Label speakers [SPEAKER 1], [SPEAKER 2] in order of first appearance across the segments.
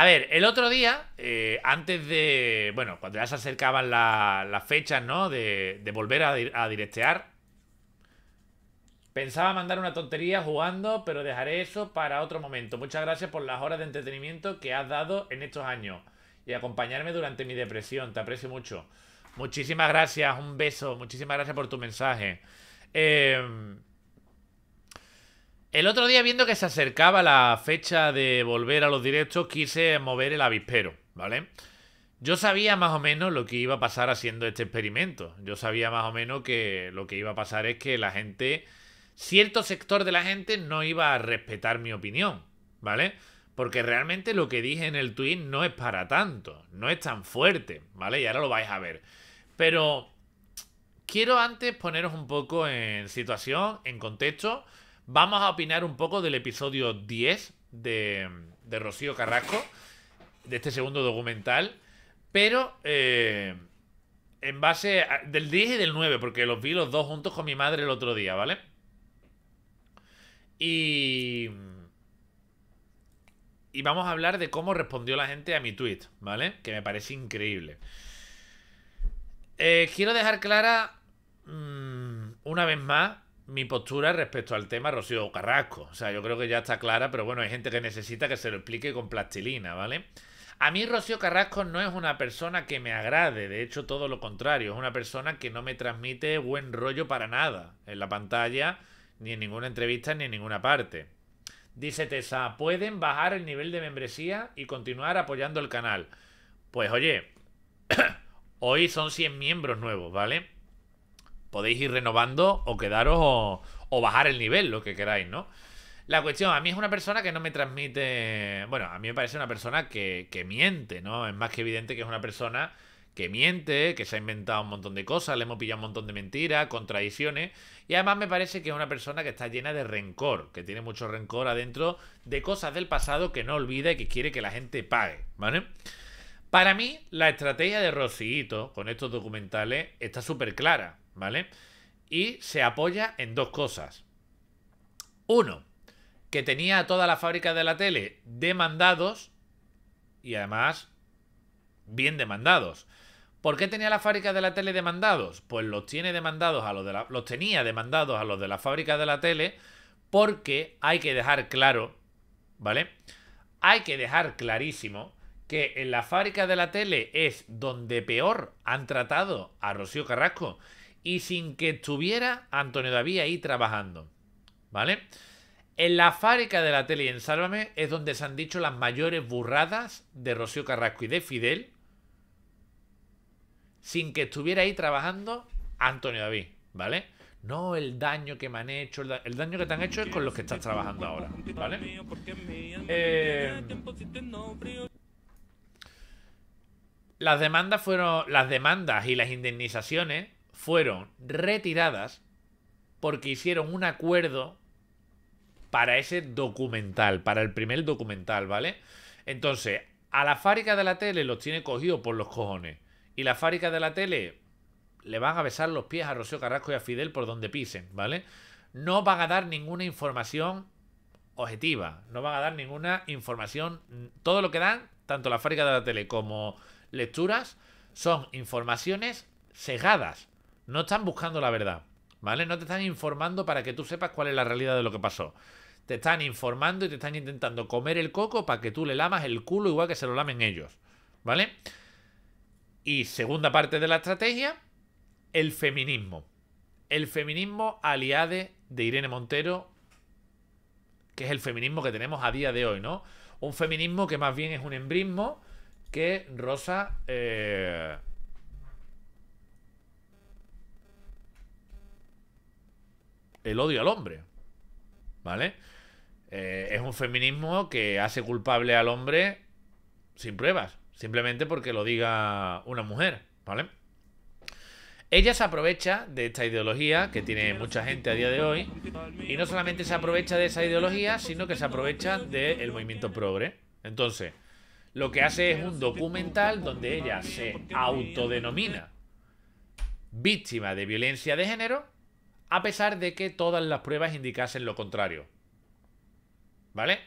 [SPEAKER 1] A ver, el otro día, eh, antes de. Bueno, cuando ya se acercaban la, las fechas, ¿no? De, volver a, a, directear. Pensaba mandar una tontería jugando, pero dejaré eso para otro momento. Muchas gracias por las horas de entretenimiento que has dado en estos años y acompañarme durante mi depresión. Te aprecio mucho. Muchísimas gracias, un beso. Muchísimas gracias por tu mensaje. Eh. El otro día, viendo que se acercaba la fecha de volver a los directos, quise mover el avispero, ¿vale? Yo sabía más o menos lo que iba a pasar haciendo este experimento. Yo sabía más o menos que lo que iba a pasar es que la gente, cierto sector de la gente no iba a respetar mi opinión, ¿vale? Porque realmente lo que dije en el tweet no es para tanto, no es tan fuerte, ¿vale? Y ahora lo vais a ver. Pero quiero antes poneros un poco en situación, en contexto Vamos a opinar un poco del episodio 10 de, de Rocío Carrasco, de este segundo documental, pero eh, en base del 10 y del 9, porque los vi los dos juntos con mi madre el otro día, ¿vale? Y... Y vamos a hablar de cómo respondió la gente a mi tweet, ¿vale? Que me parece increíble. Eh, quiero dejar clara mm, una vez más mi postura respecto al tema Rocío Carrasco. O sea, yo creo que ya está clara, pero bueno, hay gente que necesita que se lo explique con plastilina, ¿vale? A mí Rocío Carrasco no es una persona que me agrade, de hecho todo lo contrario, es una persona que no me transmite buen rollo para nada, en la pantalla, ni en ninguna entrevista, ni en ninguna parte. Dice Tessa, ¿pueden bajar el nivel de membresía y continuar apoyando el canal? Pues oye, hoy son 100 miembros nuevos, ¿vale? Podéis ir renovando o quedaros o, bajar el nivel, lo que queráis, ¿no? La cuestión, a mí es una persona que no me transmite. Bueno, a mí me parece una persona que, miente, ¿no? Es más que evidente que es una persona que miente, que se ha inventado un montón de cosas, le hemos pillado un montón de mentiras, contradicciones. Y además me parece que es una persona que está llena de rencor, que tiene mucho rencor adentro de cosas del pasado que no olvida y que quiere que la gente pague, ¿vale? Para mí, la estrategia de Rocito con estos documentales está súper clara. ¿vale? Y se apoya en dos cosas. Uno, que tenía a toda la fábrica de la tele demandados y además bien demandados. ¿Por qué tenía la fábrica de la tele demandados? Pues los tiene demandados a los de los tenía demandados a los de la fábrica de la tele porque hay que dejar claro, ¿vale? Hay que dejar clarísimo que en la fábrica de la tele es donde peor han tratado a Rocío Carrasco y sin que estuviera Antonio David ahí trabajando. ¿Vale? En la fábrica de la tele y en Sálvame es donde se han dicho las mayores burradas de Rocío Carrasco y de Fidel sin que estuviera ahí trabajando Antonio David, ¿vale? No el daño que me han hecho, el, daño que te han hecho es con los que estás trabajando ahora,
[SPEAKER 2] ¿vale? Eh,
[SPEAKER 1] las demandas fueron. Las demandas y las indemnizaciones fueron retiradas porque hicieron un acuerdo para ese documental, para el primer documental, ¿vale? Entonces, a la fábrica de la tele los tiene cogidos por los cojones. Y la fábrica de la tele le van a besar los pies a Rocío Carrasco y a Fidel por donde pisen, ¿vale? No van a dar ninguna información objetiva, no van a dar ninguna información. Todo lo que dan, tanto la fábrica de la tele como lecturas, son informaciones cegadas. No están buscando la verdad, ¿vale? No te están informando para que tú sepas cuál es la realidad de lo que pasó. Te están informando y te están intentando comer el coco para que tú le lamas el culo igual que se lo lamen ellos, ¿vale? Y segunda parte de la estrategia, el feminismo. El feminismo aliade de Irene Montero, que es el feminismo que tenemos a día de hoy, ¿no? Un feminismo que más bien es un embrismo que Rosa... Eh, el odio al hombre. ¿Vale? Eh, es un feminismo que hace culpable al hombre sin pruebas, simplemente porque lo diga una mujer, ¿vale? Ella se aprovecha de esta ideología que tiene mucha gente a día de hoy y no solamente se aprovecha de esa ideología, sino que se aprovecha del movimiento progre. Entonces, lo que hace es un documental donde ella se autodenomina víctima de violencia de género a pesar de que todas las pruebas indicasen lo contrario. ¿Vale?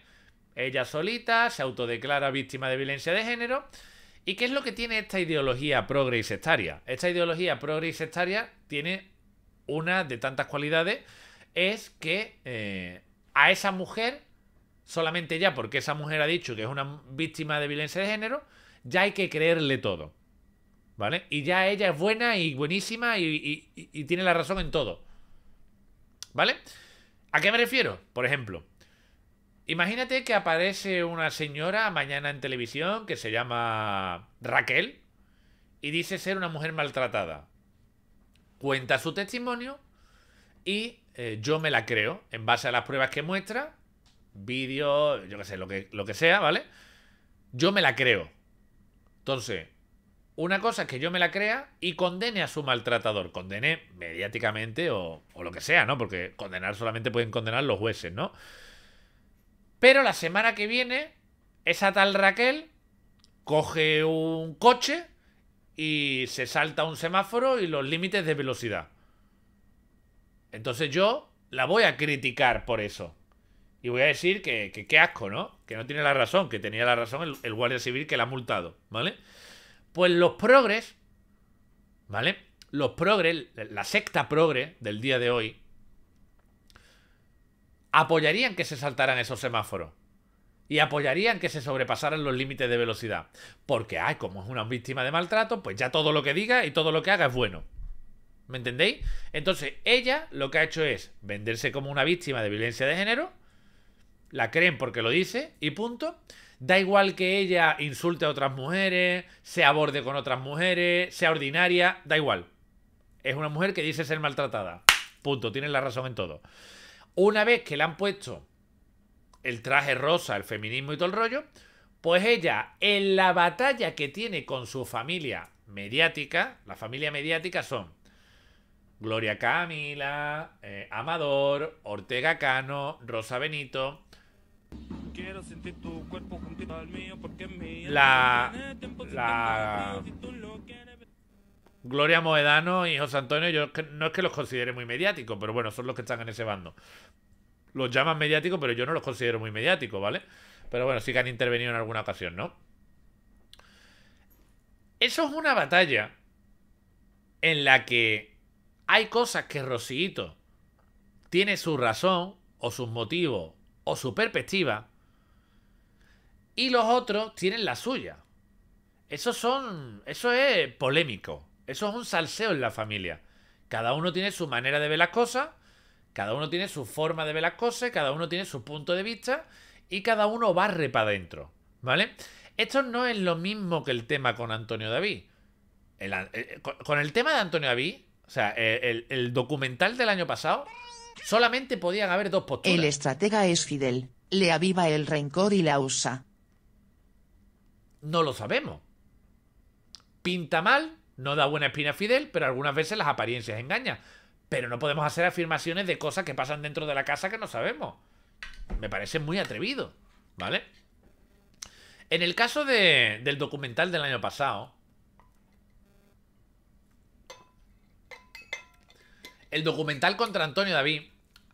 [SPEAKER 1] Ella solita se autodeclara víctima de violencia de género. ¿Y qué es lo que tiene esta ideología progre y sectaria? Esta ideología progre y sectaria tiene una de tantas cualidades, es que eh, a esa mujer, solamente ya porque esa mujer ha dicho que es una víctima de violencia de género, ya hay que creerle todo. ¿Vale? Y ya ella es buena y buenísima y tiene la razón en todo. ¿Vale? ¿A qué me refiero? Por ejemplo, imagínate que aparece una señora mañana en televisión que se llama Raquel y dice ser una mujer maltratada. Cuenta su testimonio y eh, yo me la creo en base a las pruebas que muestra, vídeo, yo qué sé, lo que, lo que sea, ¿vale? Yo me la creo. Entonces, una cosa es que yo me la crea y condene a su maltratador. Condene mediáticamente o, lo que sea, ¿no? Porque condenar solamente pueden condenar los jueces, ¿no? Pero la semana que viene, esa tal Raquel coge un coche y se salta un semáforo y los límites de velocidad. Entonces yo la voy a criticar por eso. Y voy a decir que qué asco, ¿no? Que no tiene la razón, que tenía la razón el guardia civil que la ha multado, ¿vale? Pues los progres, ¿vale? Los progres, la secta progre del día de hoy, apoyarían que se saltaran esos semáforos. Y apoyarían que se sobrepasaran los límites de velocidad. Porque, ay, como es una víctima de maltrato, pues ya todo lo que diga y todo lo que haga es bueno. ¿Me entendéis? Entonces, ella lo que ha hecho es venderse como una víctima de violencia de género. La creen porque lo dice y punto. Da igual que ella insulte a otras mujeres, se aborde con otras mujeres, sea ordinaria, da igual. Es una mujer que dice ser maltratada. Punto, Tiene la razón en todo. Una vez que le han puesto el traje rosa, el feminismo y todo el rollo, pues ella, en la batalla que tiene con su familia mediática, la familia mediática son Gloria Camila, eh, Amador, Ortega Cano, Rosa Benito.
[SPEAKER 2] La. La.
[SPEAKER 1] Gloria Moedano y José Antonio, yo no es que los considere muy mediáticos, pero bueno, son los que están en ese bando. Los llaman mediáticos, pero yo no los considero muy mediáticos, ¿vale? Pero bueno, sí que han intervenido en alguna ocasión, ¿no? Eso es una batalla en la que hay cosas que Rosito tiene su razón, o sus motivos, o su perspectiva, y los otros tienen la suya. Eso son. Eso es polémico. Eso es un salseo en la familia. Cada uno tiene su manera de ver las cosas, cada uno tiene su forma de ver las cosas, cada uno tiene su punto de vista y cada uno barre para adentro. ¿Vale? Esto no es lo mismo que el tema con Antonio David. Eh, eh, con el tema de Antonio David, o sea, eh, el, el documental del año pasado, solamente podían haber dos posturas. El
[SPEAKER 3] estratega es Fidel, le aviva el rencor y la usa.
[SPEAKER 1] No lo sabemos. Pinta mal, no da buena espina a Fidel, pero algunas veces las apariencias engañan. Pero no podemos hacer afirmaciones de cosas que pasan dentro de la casa que no sabemos. Me parece muy atrevido, ¿vale? En el caso del documental del año pasado, el documental contra Antonio David,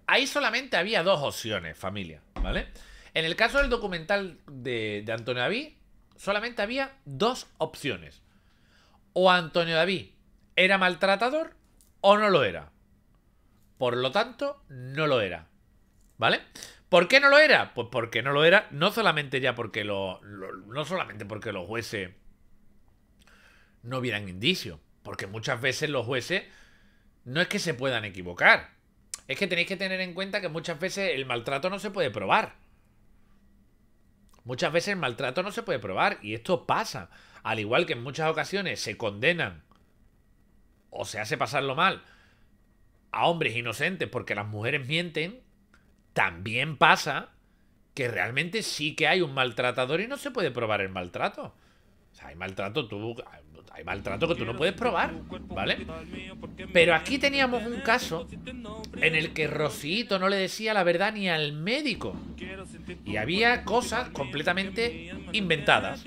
[SPEAKER 1] ahí solamente había dos opciones, familia, ¿vale? En el caso del documental de, de Antonio David, solamente había dos opciones. O Antonio David era maltratador o no lo era. Por lo tanto, no lo era. ¿Vale? ¿Por qué no lo era? Pues porque no lo era, no solamente ya porque lo, no solamente porque los jueces no vieran indicios, porque muchas veces los jueces no es que se puedan equivocar. Es que tenéis que tener en cuenta que muchas veces el maltrato no se puede probar. Muchas veces el maltrato no se puede probar y esto pasa. Al igual que en muchas ocasiones se condenan o se hace pasarlo mal a hombres inocentes porque las mujeres mienten, también pasa que realmente sí que hay un maltratador y no se puede probar el maltrato. O sea, hay maltrato tú, hay maltrato que tú no puedes probar, ¿vale? Pero aquí teníamos un caso en el que Rocito no le decía la verdad ni al médico. Y había cosas completamente inventadas.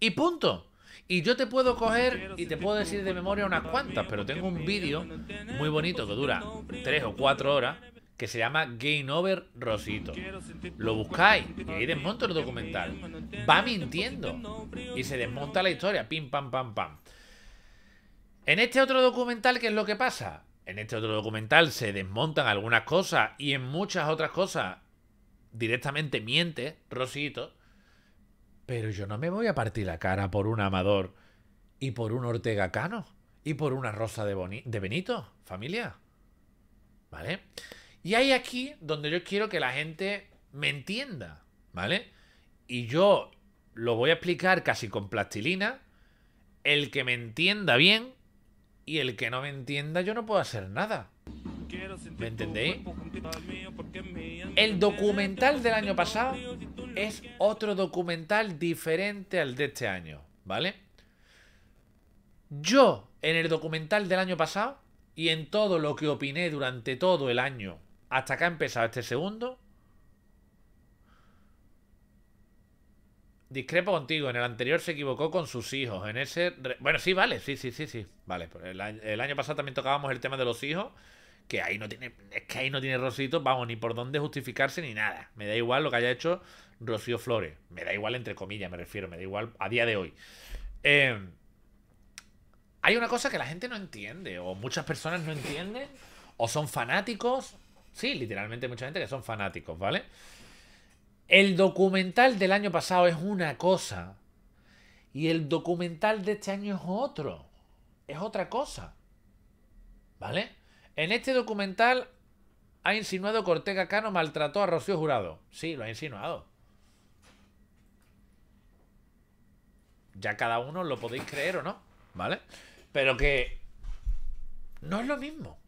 [SPEAKER 1] Y punto. Y yo te puedo coger y te puedo decir de memoria unas cuantas, pero tengo un vídeo muy bonito que dura tres o cuatro horas que se llama Game Over Rosito. Lo buscáis y ahí desmonto el documental. Va mintiendo y se desmonta la historia, pim pam pam pam. En este otro documental, ¿qué es lo que pasa? en este otro documental se desmontan algunas cosas y en muchas otras cosas directamente miente Rosito. Pero yo no me voy a partir la cara por un Amador y por un Ortega Cano y por una Rosa de, Benito, familia. ¿Vale? Y hay aquí donde yo quiero que la gente me entienda, ¿vale? Y yo lo voy a explicar casi con plastilina. El que me entienda bien y el que no me entienda, yo no puedo hacer nada. ¿Me entendéis? El documental del año pasado es otro documental diferente al de este año, ¿vale? Yo, en el documental del año pasado, y en todo lo que opiné durante todo el año, hasta que ha empezado este segundo, Discrepo contigo, en el anterior se equivocó con sus hijos. En ese. Bueno, sí, vale, sí, sí, sí, sí. Vale, pues el año, pasado también tocábamos el tema de los hijos. Que ahí no tiene. Es que ahí no tiene Rosito, vamos, ni por dónde justificarse ni nada. Me da igual lo que haya hecho Rocío Flores. Me da igual, entre comillas, me refiero, me da igual a día de hoy. Em, hay una cosa que la gente no entiende, o muchas personas no entienden, o son fanáticos. Sí, literalmente mucha gente que son fanáticos, ¿vale? El documental del año pasado es una cosa y el documental de este año es otro. Es otra cosa. ¿Vale? En este documental ha insinuado que Ortega Cano maltrató a Rocío Jurado. Sí, lo ha insinuado. Ya cada uno lo podéis creer o no, ¿vale? Pero que no es lo mismo.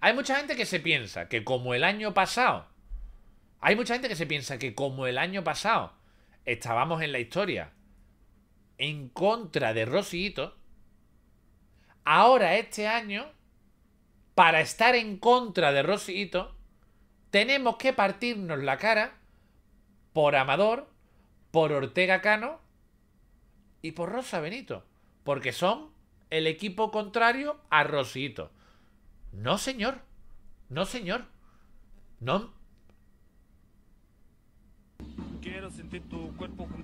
[SPEAKER 1] Hay mucha gente que se piensa que como el año pasado hay mucha gente que se piensa que como el año pasado estábamos en la historia en contra de Rosito, ahora este año, para estar en contra de Rosito, tenemos que partirnos la cara por Amador, por Ortega Cano y por Rosa Benito, porque son el equipo contrario a Rosito. No, señor. No, señor. No,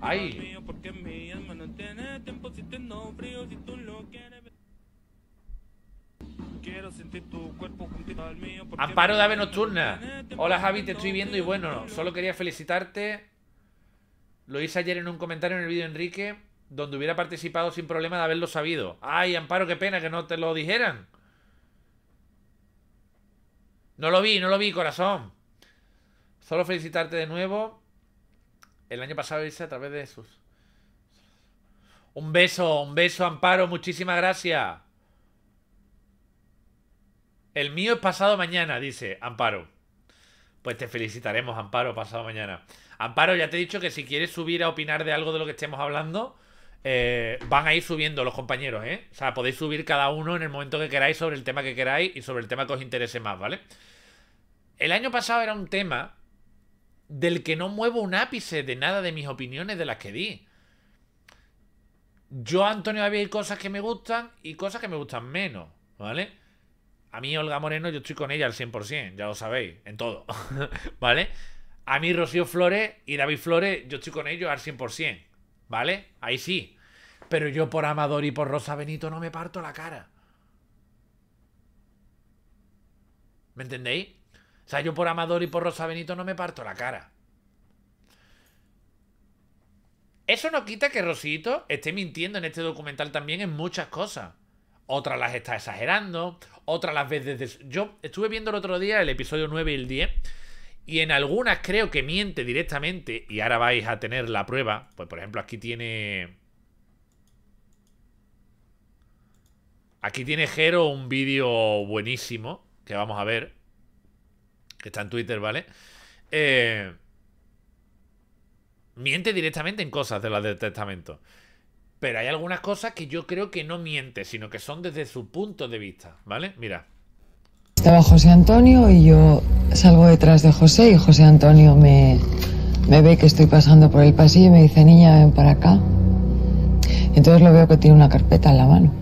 [SPEAKER 1] Ay Amparo de Ave Nocturna. Hola Javi, te estoy viendo y bueno, solo quería felicitarte. Lo hice ayer en un comentario en el vídeo Enrique, donde hubiera participado sin problema de haberlo sabido. Ay, Amparo, qué pena que no te lo dijeran. No lo vi, no lo vi, corazón. Solo felicitarte de nuevo. El año pasado hice a través de sus. Un beso, un beso, Amparo. Muchísimas gracias. El mío es pasado mañana, dice Amparo. Pues te felicitaremos, Amparo, pasado mañana. Amparo, ya te he dicho que si quieres subir a opinar de algo de lo que estemos hablando, eh, van a ir subiendo los compañeros, ¿eh? O sea, podéis subir cada uno en el momento que queráis sobre el tema que queráis y sobre el tema que os interese más, ¿vale? El año pasado era un tema del que no muevo un ápice de nada de mis opiniones de las que di. Yo, Antonio, había cosas que me gustan y cosas que me gustan menos, ¿vale? A mí, Olga Moreno, yo estoy con ella al 100%, ya lo sabéis, en todo, ¿vale? A mí, Rocío Flores y David Flores, yo estoy con ellos al 100%, ¿vale? Ahí sí. Pero yo por Amador y por Rosa Benito no me parto la cara. ¿Me entendéis? O sea, yo por Amador y por Rosa Benito no me parto la cara. Eso no quita que Rosito esté mintiendo en este documental también en muchas cosas. Otras las está exagerando, otras las veces... desde... Yo estuve viendo el otro día el episodio 9 y el 10 y en algunas creo que miente directamente y ahora vais a tener la prueba. Pues por ejemplo aquí tiene... Aquí tiene Jero un vídeo buenísimo que vamos a ver que está en Twitter, ¿vale? Eh, miente directamente en cosas de las del testamento. Pero hay algunas cosas que yo creo que no miente, sino que son desde su punto de vista, ¿vale? Mira.
[SPEAKER 4] Estaba José Antonio y yo salgo detrás de José y José Antonio me ve que estoy pasando por el pasillo y me dice, niña, ven para acá. Entonces lo veo que tiene una carpeta en la mano.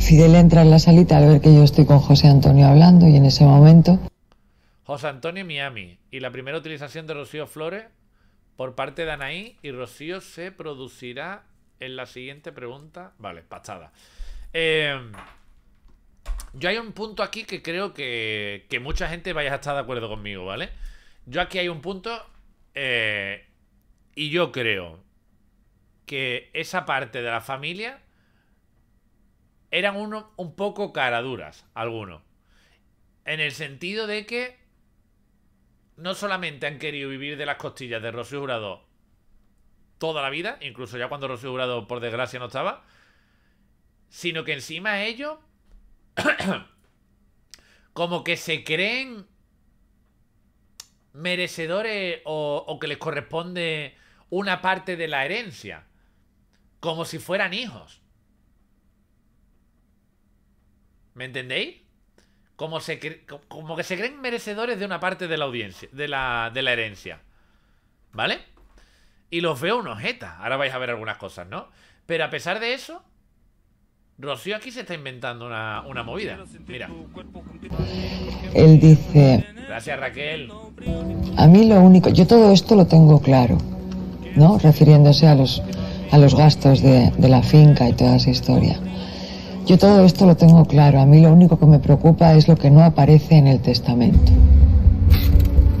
[SPEAKER 4] Fidel entra en la salita al ver que yo estoy con José Antonio hablando y en ese momento...
[SPEAKER 1] José Antonio Miami. Y la primera utilización de Rocío Flores por parte de Anaí y Rocío se producirá en la siguiente pregunta. Vale, pasada. Em, yo hay un punto aquí que creo que, que mucha gente vaya a estar de acuerdo conmigo, ¿vale? Yo aquí hay un punto eh, y yo creo que esa parte de la familia eran uno, un poco caraduras, algunos. En el sentido de que no solamente han querido vivir de las costillas de Rocío Jurado toda la vida, incluso ya cuando Rocío Jurado por desgracia no estaba, sino que encima ellos como que se creen merecedores o, o, que les corresponde una parte de la herencia, como si fueran hijos. ¿Me entendéis? como, se, como que se creen merecedores de una parte de la audiencia, de la, de la herencia. ¿Vale? Y los veo un ojeta. Ahora vais a ver algunas cosas, ¿no? Pero a pesar de eso, Rocío aquí se está inventando una, movida. Mira.
[SPEAKER 4] Él dice...
[SPEAKER 1] Gracias, Raquel.
[SPEAKER 4] A mí lo único... Yo todo esto lo tengo claro, ¿no? Refiriéndose a los, a los gastos de, de la finca y toda esa historia. Yo todo esto lo tengo claro. A mí lo único que me preocupa es lo que no aparece en el testamento.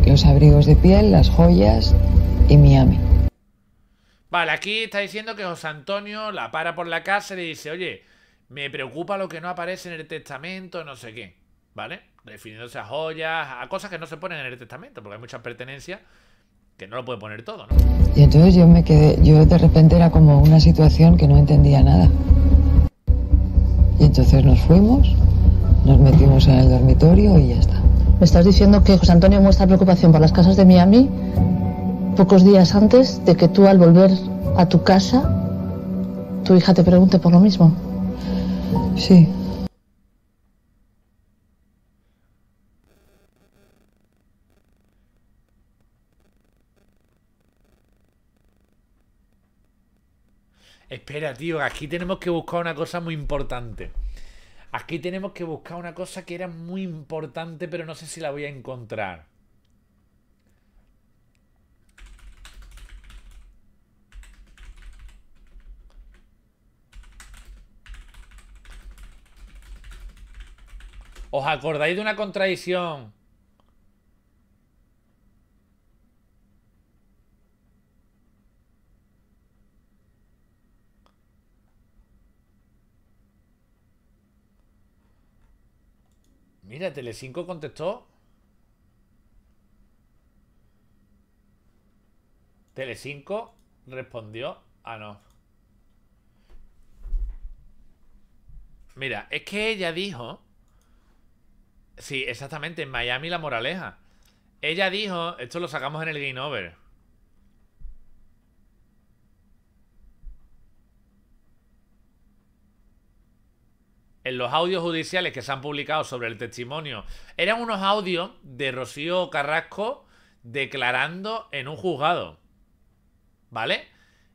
[SPEAKER 4] Los abrigos de piel, las joyas y Miami.
[SPEAKER 1] Vale, aquí está diciendo que José Antonio la para por la casa y dice, oye, me preocupa lo que no aparece en el testamento, no sé qué. ¿Vale? Refiriéndose a joyas, a cosas que no se ponen en el testamento, porque hay muchas pertenencias que no lo puede poner todo,
[SPEAKER 4] ¿no? Y entonces yo me quedé, yo de repente era como una situación que no entendía nada. Entonces nos fuimos, nos metimos en el dormitorio y ya está. Me estás diciendo que José Antonio muestra preocupación por las casas de Miami pocos días antes de que tú al volver a tu casa, tu hija te pregunte por lo mismo. Sí,
[SPEAKER 1] Espera, tío, aquí tenemos que buscar una cosa muy importante. Aquí tenemos que buscar una cosa que era muy importante, pero no sé si la voy a encontrar. ¿Os acordáis de una contradicción Mira, Tele5 contestó. Tele5 respondió. A ah, no. Mira, es que ella dijo. Sí, exactamente, en Miami la moraleja. Ella dijo, esto lo sacamos en el Game Over. en los audios judiciales que se han publicado sobre el testimonio, eran unos audios de Rocío Carrasco declarando en un juzgado. ¿Vale?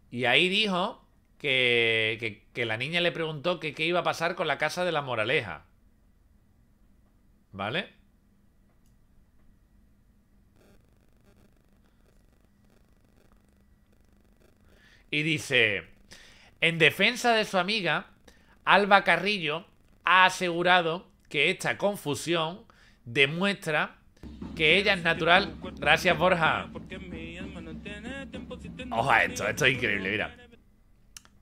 [SPEAKER 1] Y ahí dijo que, la niña le preguntó que qué iba a pasar con la casa de la moraleja. ¿Vale? Y dice, en defensa de su amiga, Alba Carrillo ha asegurado que esta confusión demuestra que ella es natural. Gracias, Borja. Ojo esto, esto es increíble, mira.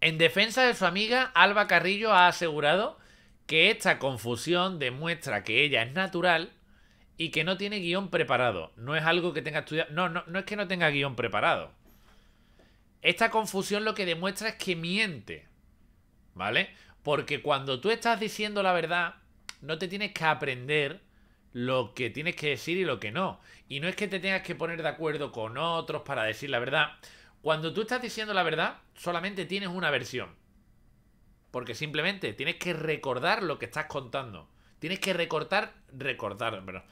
[SPEAKER 1] En defensa de su amiga, Alba Carrillo ha asegurado que esta confusión demuestra que ella es natural y que no tiene guión preparado. No es algo que tenga estudiado. No, no, no es que no tenga guión preparado. Esta confusión lo que demuestra es que miente. ¿Vale? Porque cuando tú estás diciendo la verdad, no te tienes que aprender lo que tienes que decir y lo que no. Y no es que te tengas que poner de acuerdo con otros para decir la verdad. Cuando tú estás diciendo la verdad, solamente tienes una versión. Porque simplemente tienes que recordar lo que estás contando. Tienes que recortar, recordar, pero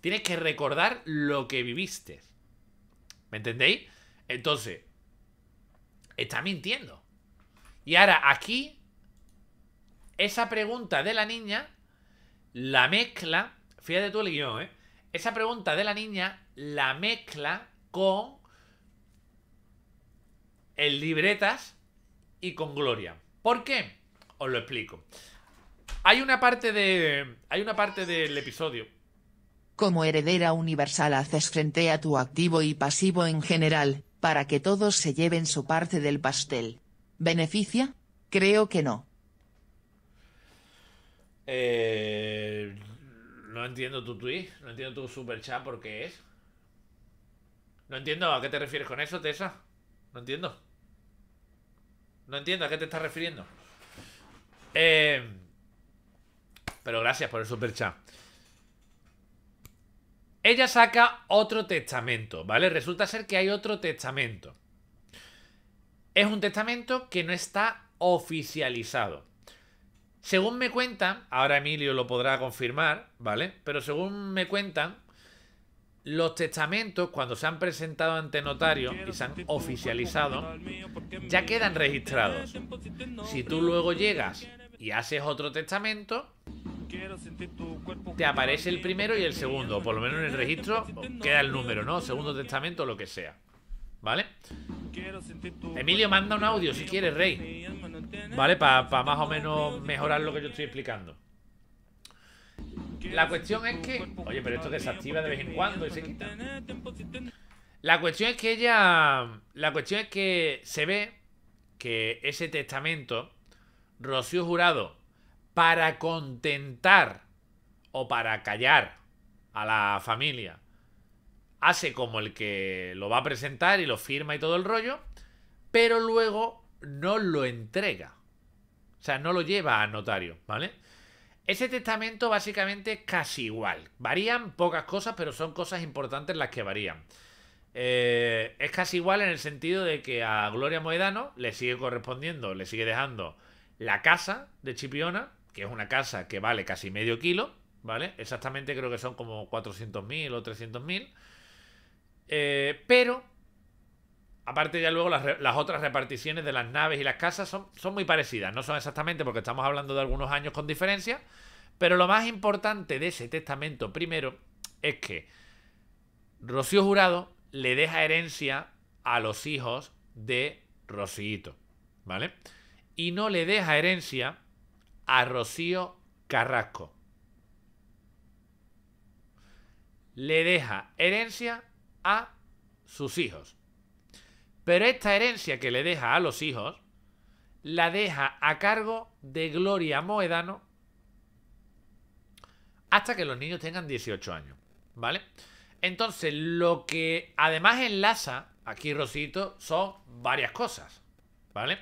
[SPEAKER 1] Tienes que recordar lo que viviste. ¿Me entendéis? Entonces, estás mintiendo. Y ahora aquí esa pregunta de la niña la mezcla, fíjate tú el guión, ¿eh? Esa pregunta de la niña la mezcla con el libretas y con Gloria. ¿Por qué? Os lo explico. Hay una parte de hay una parte del episodio
[SPEAKER 3] como heredera universal haces frente a tu activo y pasivo en general, para que todos se lleven su parte del pastel. ¿Beneficia? Creo que
[SPEAKER 1] no. Eh, no entiendo tu tweet, no entiendo tu super chat por qué es. No entiendo a qué te refieres con eso, Tessa. No entiendo. No entiendo a qué te estás refiriendo. Eh, pero gracias por el super chat. Ella saca otro testamento, ¿vale? Resulta ser que hay otro testamento. Es un testamento que no está oficializado. Según me cuentan, ahora Emilio lo podrá confirmar, ¿vale? Pero según me cuentan, los testamentos, cuando se han presentado ante notario y se han oficializado, ya quedan registrados. Si tú luego llegas y haces otro testamento, te aparece el primero y el segundo. Por lo menos en el registro queda el número, ¿no? Segundo testamento, lo que sea. ¿Vale? Emilio, manda un audio si quieres, Rey. ¿Vale? Para más o menos mejorar lo que yo estoy explicando.
[SPEAKER 2] La cuestión es
[SPEAKER 1] que... Oye, pero esto desactiva de vez en cuando y se La cuestión es que ella... La cuestión es que se ve que ese testamento, Rocío Jurado, para contentar o para callar a la familia, hace como el que lo va a presentar y lo firma y todo el rollo, pero luego no lo entrega. O sea, no lo lleva a notario, ¿vale? Ese testamento básicamente es casi igual. Varían pocas cosas, pero son cosas importantes las que varían. Eh, es casi igual en el sentido de que a Gloria Moedano le sigue correspondiendo, le sigue dejando la casa de Chipiona, que es una casa que vale casi medio kilo, ¿vale? Exactamente creo que son como 400.000 o 300.000. Eh, pero, aparte ya luego las, otras reparticiones de las naves y las casas son, son muy parecidas. No son exactamente porque estamos hablando de algunos años con diferencia. Pero lo más importante de ese testamento primero es que Rocío Jurado le deja herencia a los hijos de Rocío ¿vale? Y no le deja herencia a Rocío Carrasco. Le deja herencia a sus hijos. Pero esta herencia que le deja a los hijos la deja a cargo de Gloria Moedano hasta que los niños tengan 18 años, ¿vale? Entonces, lo que además enlaza aquí Rosito son varias cosas, ¿vale?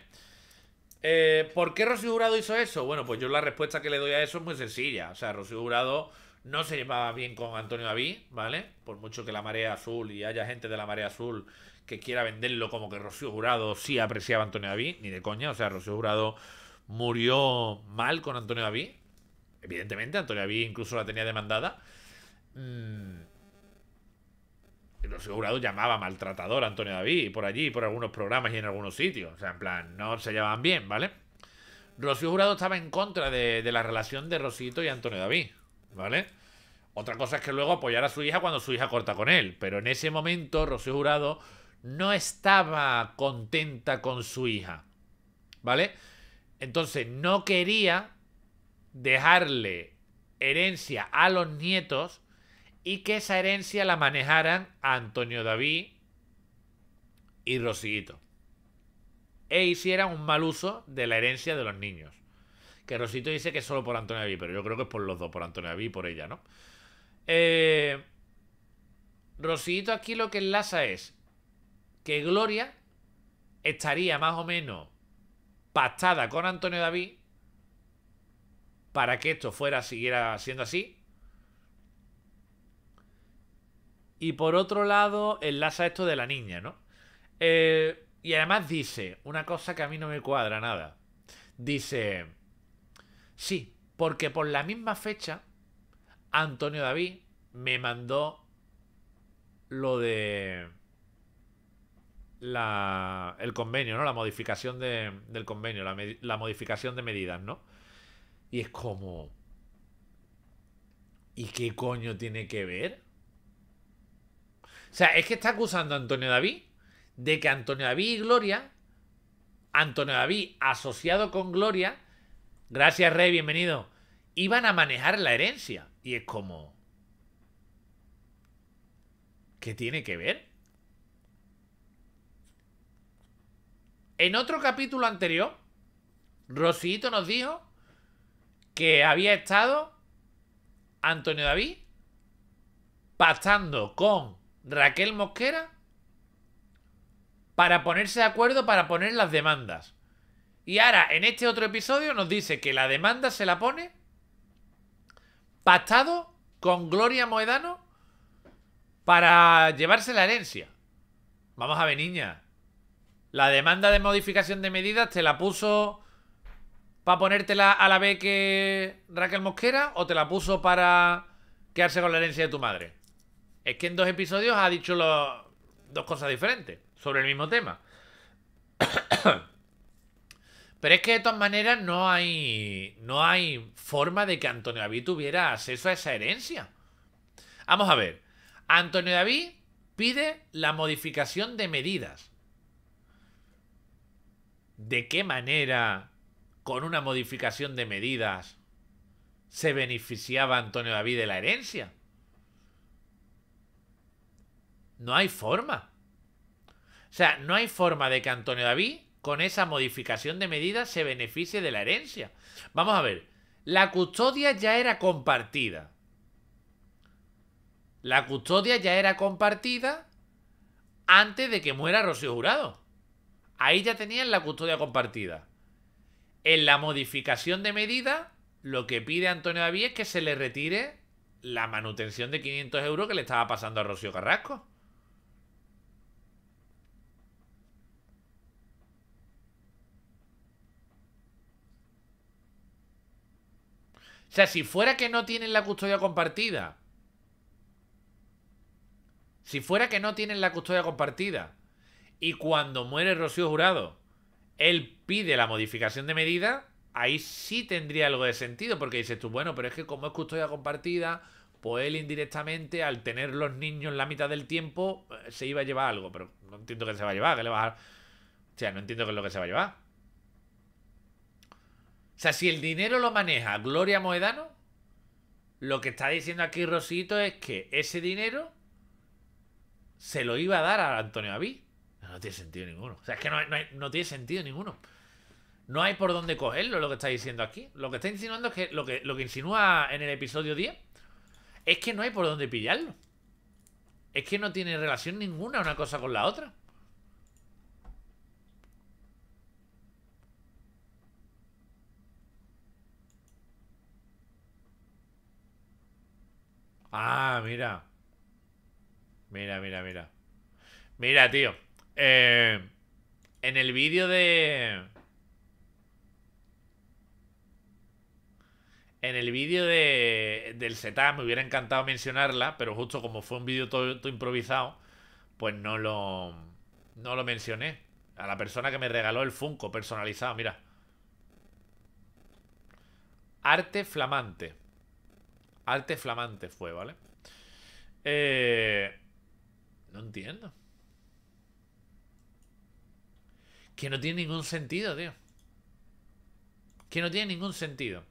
[SPEAKER 1] Eh, ¿Por qué Rocío Jurado hizo eso? Bueno, pues yo la respuesta que le doy a eso es muy sencilla. O sea, Rocío Jurado no se llevaba bien con Antonio David, ¿vale? Por mucho que la marea azul y haya gente de la marea azul que quiera venderlo como que Rocío Jurado sí apreciaba a Antonio David, ni de coña. O sea, Rocío Jurado murió mal con Antonio David. Evidentemente, Antonio David incluso la tenía demandada. Mm. Rocío Jurado llamaba maltratador a Antonio David por allí, por algunos programas y en algunos sitios. O sea, en plan, no se llevaban bien, ¿vale? Rocío Jurado estaba en contra de, de la relación de Rosito y Antonio David. ¿vale? Otra cosa es que luego apoyara a su hija cuando su hija corta con él, pero en ese momento Rocío Jurado no estaba contenta con su hija, ¿vale? Entonces no quería dejarle herencia a los nietos y que esa herencia la manejaran a Antonio David y Rocío E hicieran un mal uso de la herencia de los niños. Que Rosito dice que es solo por Antonio David, pero yo creo que es por los dos, por Antonio David y por ella, ¿no? Eh, Rosito aquí lo que enlaza es que Gloria estaría más o menos pastada con Antonio David para que esto fuera, siguiera siendo así. Y por otro lado, enlaza esto de la niña, ¿no? Eh, y además dice una cosa que a mí no me cuadra nada. Dice... Sí, porque por la misma fecha, Antonio David me mandó lo de la, el convenio, ¿no? La modificación del convenio, la, la modificación de medidas, ¿no? Y es como... ¿Y qué coño tiene que ver? O sea, es que está acusando a Antonio David de que Antonio David y Gloria, Antonio David asociado con Gloria, Gracias, Rey, bienvenido. Iban a manejar la herencia. Y es como... ¿Qué tiene que ver? En otro capítulo anterior, Rosito nos dijo que había estado Antonio David pactando con Raquel Mosquera para ponerse de acuerdo para poner las demandas. Y ahora, en este otro episodio, nos dice que la demanda se la pone pactado con Gloria Moedano para llevarse la herencia. Vamos a ver, niña. La demanda de modificación de medidas te la puso para ponértela a la vez que Raquel Mosquera o te la puso para quedarse con la herencia de tu madre. Es que en dos episodios ha dicho dos cosas diferentes sobre el mismo tema. Pero es que de todas maneras no hay, no hay forma de que Antonio David tuviera acceso a esa herencia. Vamos a ver. Antonio David pide la modificación de medidas. ¿De qué manera, con una modificación de medidas, se beneficiaba Antonio David de la herencia? No hay forma. O sea, no hay forma de que Antonio David con esa modificación de medida se beneficie de la herencia. Vamos a ver, la custodia ya era compartida. La custodia ya era compartida antes de que muera Rocío Jurado. Ahí ya tenían la custodia compartida. En la modificación de medida, lo que pide Antonio David es que se le retire la manutención de 500 euros que le estaba pasando a Rocío Carrasco. O sea, si fuera que no tienen la custodia compartida. Si fuera que no tienen la custodia compartida. Y cuando muere Rocío Jurado, él pide la modificación de medida. Ahí sí tendría algo de sentido. Porque dices tú, bueno, pero es que como es custodia compartida, pues él indirectamente, al tener los niños la mitad del tiempo, eh, se iba a llevar algo. Pero no entiendo que se va a llevar, que le va a. O sea, no entiendo qué es lo que se va a llevar. O sea, si el dinero lo maneja Gloria Moedano, lo que está diciendo aquí Rosito es que ese dinero se lo iba a dar a Antonio Abí. No tiene sentido ninguno. O sea, es que no, tiene sentido ninguno. No hay por dónde cogerlo lo que está diciendo aquí. Lo que está insinuando es que lo que, lo que insinúa en el episodio 10 es que no hay por dónde pillarlo. Es que no tiene relación ninguna una cosa con la otra. Ah, mira. Mira, mira, mira. Mira, tío. Eh, en el vídeo de... En el vídeo de, del setup me hubiera encantado mencionarla, pero justo como fue un vídeo todo, improvisado, pues no lo, no lo mencioné. A la persona que me regaló el Funko personalizado, mira. Arte flamante. Arte flamante fue, ¿vale? Eh, no entiendo. Que no tiene ningún sentido, tío. Que no tiene ningún sentido.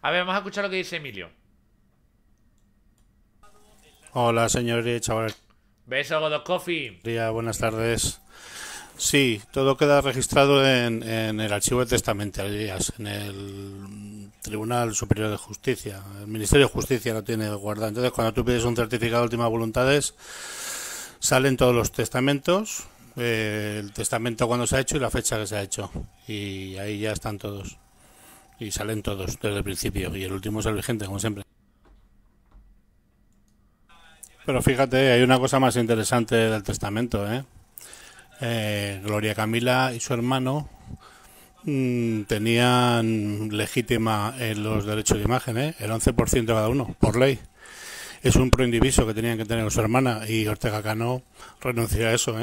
[SPEAKER 1] A ver, vamos a escuchar lo que dice Emilio.
[SPEAKER 5] Hola, señor y chaval. Beso, Día, Buenas tardes. Sí, todo queda registrado en, el archivo de testamentarias, en el Tribunal Superior de Justicia. El Ministerio de Justicia lo tiene guardado. Entonces, cuando tú pides un certificado de últimas voluntades, salen todos los testamentos, eh, el testamento cuando se ha hecho y la fecha que se ha hecho. Y ahí ya están todos. Y salen todos desde el principio. Y el último es el vigente, como siempre. Pero fíjate, hay una cosa más interesante del testamento, ¿eh? Eh, Gloria Camila y su hermano mm, tenían legítima en eh, los derechos de imagen, eh, el 11% cada uno, por ley. Es un proindiviso que tenían que tener su hermana y Ortega Cano renunció a eso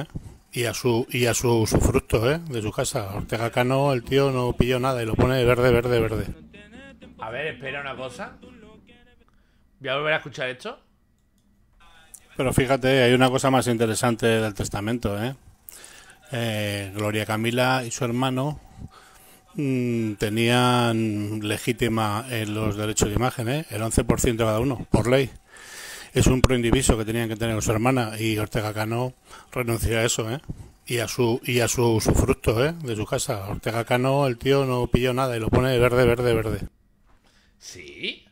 [SPEAKER 5] y a su y a su fruto, de su casa. Ortega Cano, el tío no pilló nada y lo pone verde, verde, verde.
[SPEAKER 1] A ver, espera una cosa. Voy a volver a escuchar esto.
[SPEAKER 5] Pero fíjate, hay una cosa más interesante del testamento, ¿eh? Eh, Gloria Camila y su hermano mm, tenían legítima en eh, los derechos de imagen, ¿eh? el 11% cada uno, por ley. Es un proindiviso que tenían que tener su hermana y Ortega Cano renunció a eso ¿eh? y a su y a su, su fruto, ¿eh? de su casa. Ortega Cano, el tío no pilló nada y lo pone verde, verde, verde.
[SPEAKER 1] Sí.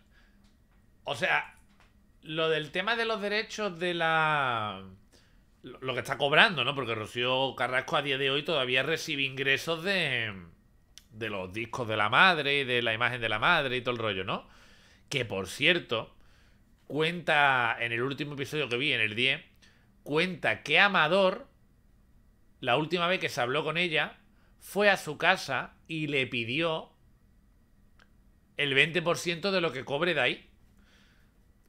[SPEAKER 1] O sea, lo del tema de los derechos de la lo que está cobrando, ¿no? Porque Rocío Carrasco a día de hoy todavía recibe ingresos de, de los discos de la madre y de la imagen de la madre y todo el rollo, ¿no? Que por cierto, cuenta en el último episodio que vi, en el 10, cuenta que Amador, la última vez que se habló con ella, fue a su casa y le pidió el 20% de lo que cobre de ahí.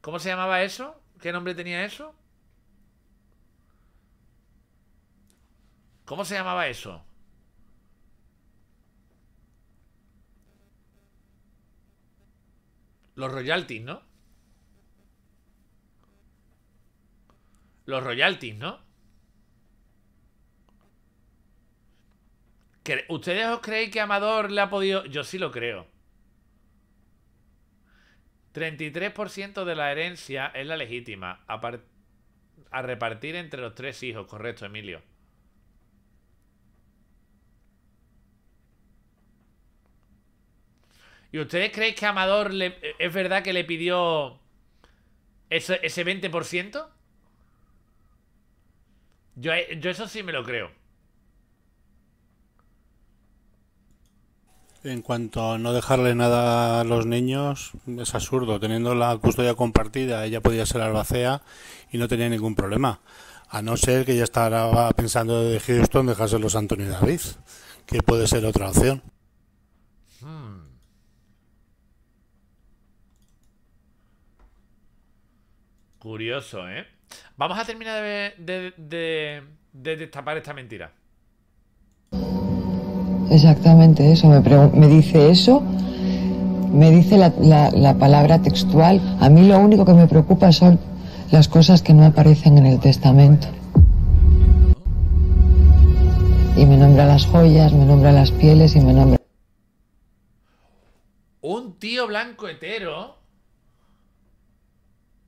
[SPEAKER 1] ¿Cómo se llamaba eso? ¿Qué nombre tenía eso? ¿Cómo se llamaba eso? Los royalties, ¿no? Los royalties, ¿no? ¿Ustedes os creéis que Amador le ha podido...? Yo sí lo creo. 33% de la herencia es la legítima. a repartir entre los tres hijos. Correcto, Emilio. ¿Y ustedes creen que Amador es verdad que le pidió ese, ese 20%? Yo, eh, yo eso sí me lo creo.
[SPEAKER 5] En cuanto a no dejarle nada a los niños, es absurdo. Teniendo la custodia compartida, ella podía ser albacea y no tenía ningún problema. A no ser que ya estaba pensando de Houston dejárselos los Antonio David, que puede ser otra opción.
[SPEAKER 1] Curioso, ¿eh? Vamos a terminar de, destapar esta mentira.
[SPEAKER 4] Exactamente eso, me, dice eso, me dice la, la palabra textual. A mí lo único que me preocupa son las cosas que no aparecen en el testamento. Y me nombra las joyas, me nombra las pieles y me nombra...
[SPEAKER 1] Un tío blanco hetero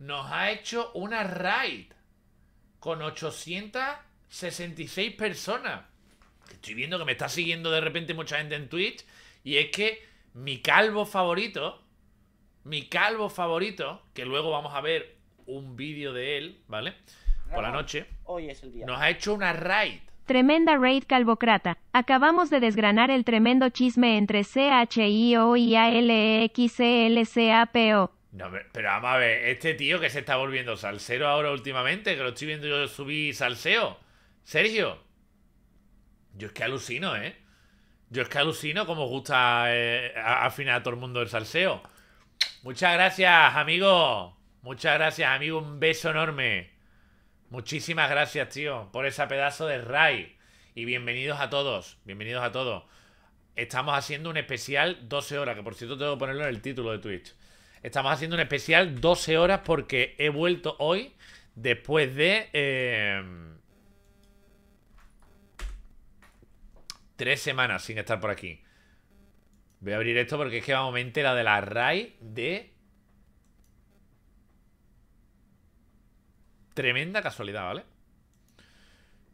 [SPEAKER 1] nos ha hecho una raid con 866 personas. Estoy viendo que me está siguiendo de repente mucha gente en Twitch. Y es que mi calvo favorito, mi calvo favorito, que luego vamos a ver un vídeo de él, ¿vale? Por la noche. Hoy es el día. Nos ha hecho una raid.
[SPEAKER 6] Tremenda raid calvocrata. Acabamos de desgranar el tremendo chisme entre CHIO y o
[SPEAKER 1] no, pero vamos a ver, este tío que se está volviendo salsero ahora últimamente, que lo estoy viendo yo subir salseo. Sergio, yo es que alucino, ¿eh? Yo es que alucino como gusta eh, afinar a todo el mundo el salseo. Muchas gracias, amigo. Muchas gracias, amigo. Un beso enorme. Muchísimas gracias, tío, por esa pedazo de Rai. Y bienvenidos a todos. Bienvenidos a todos. Estamos haciendo un especial 12 horas, que por cierto tengo que ponerlo en el título de Twitch. Estamos haciendo un especial 12 horas porque he vuelto hoy después de... Eh, tres semanas sin estar por aquí. Voy a abrir esto porque es que vamos, me la de la RAI de... Tremenda casualidad, ¿vale?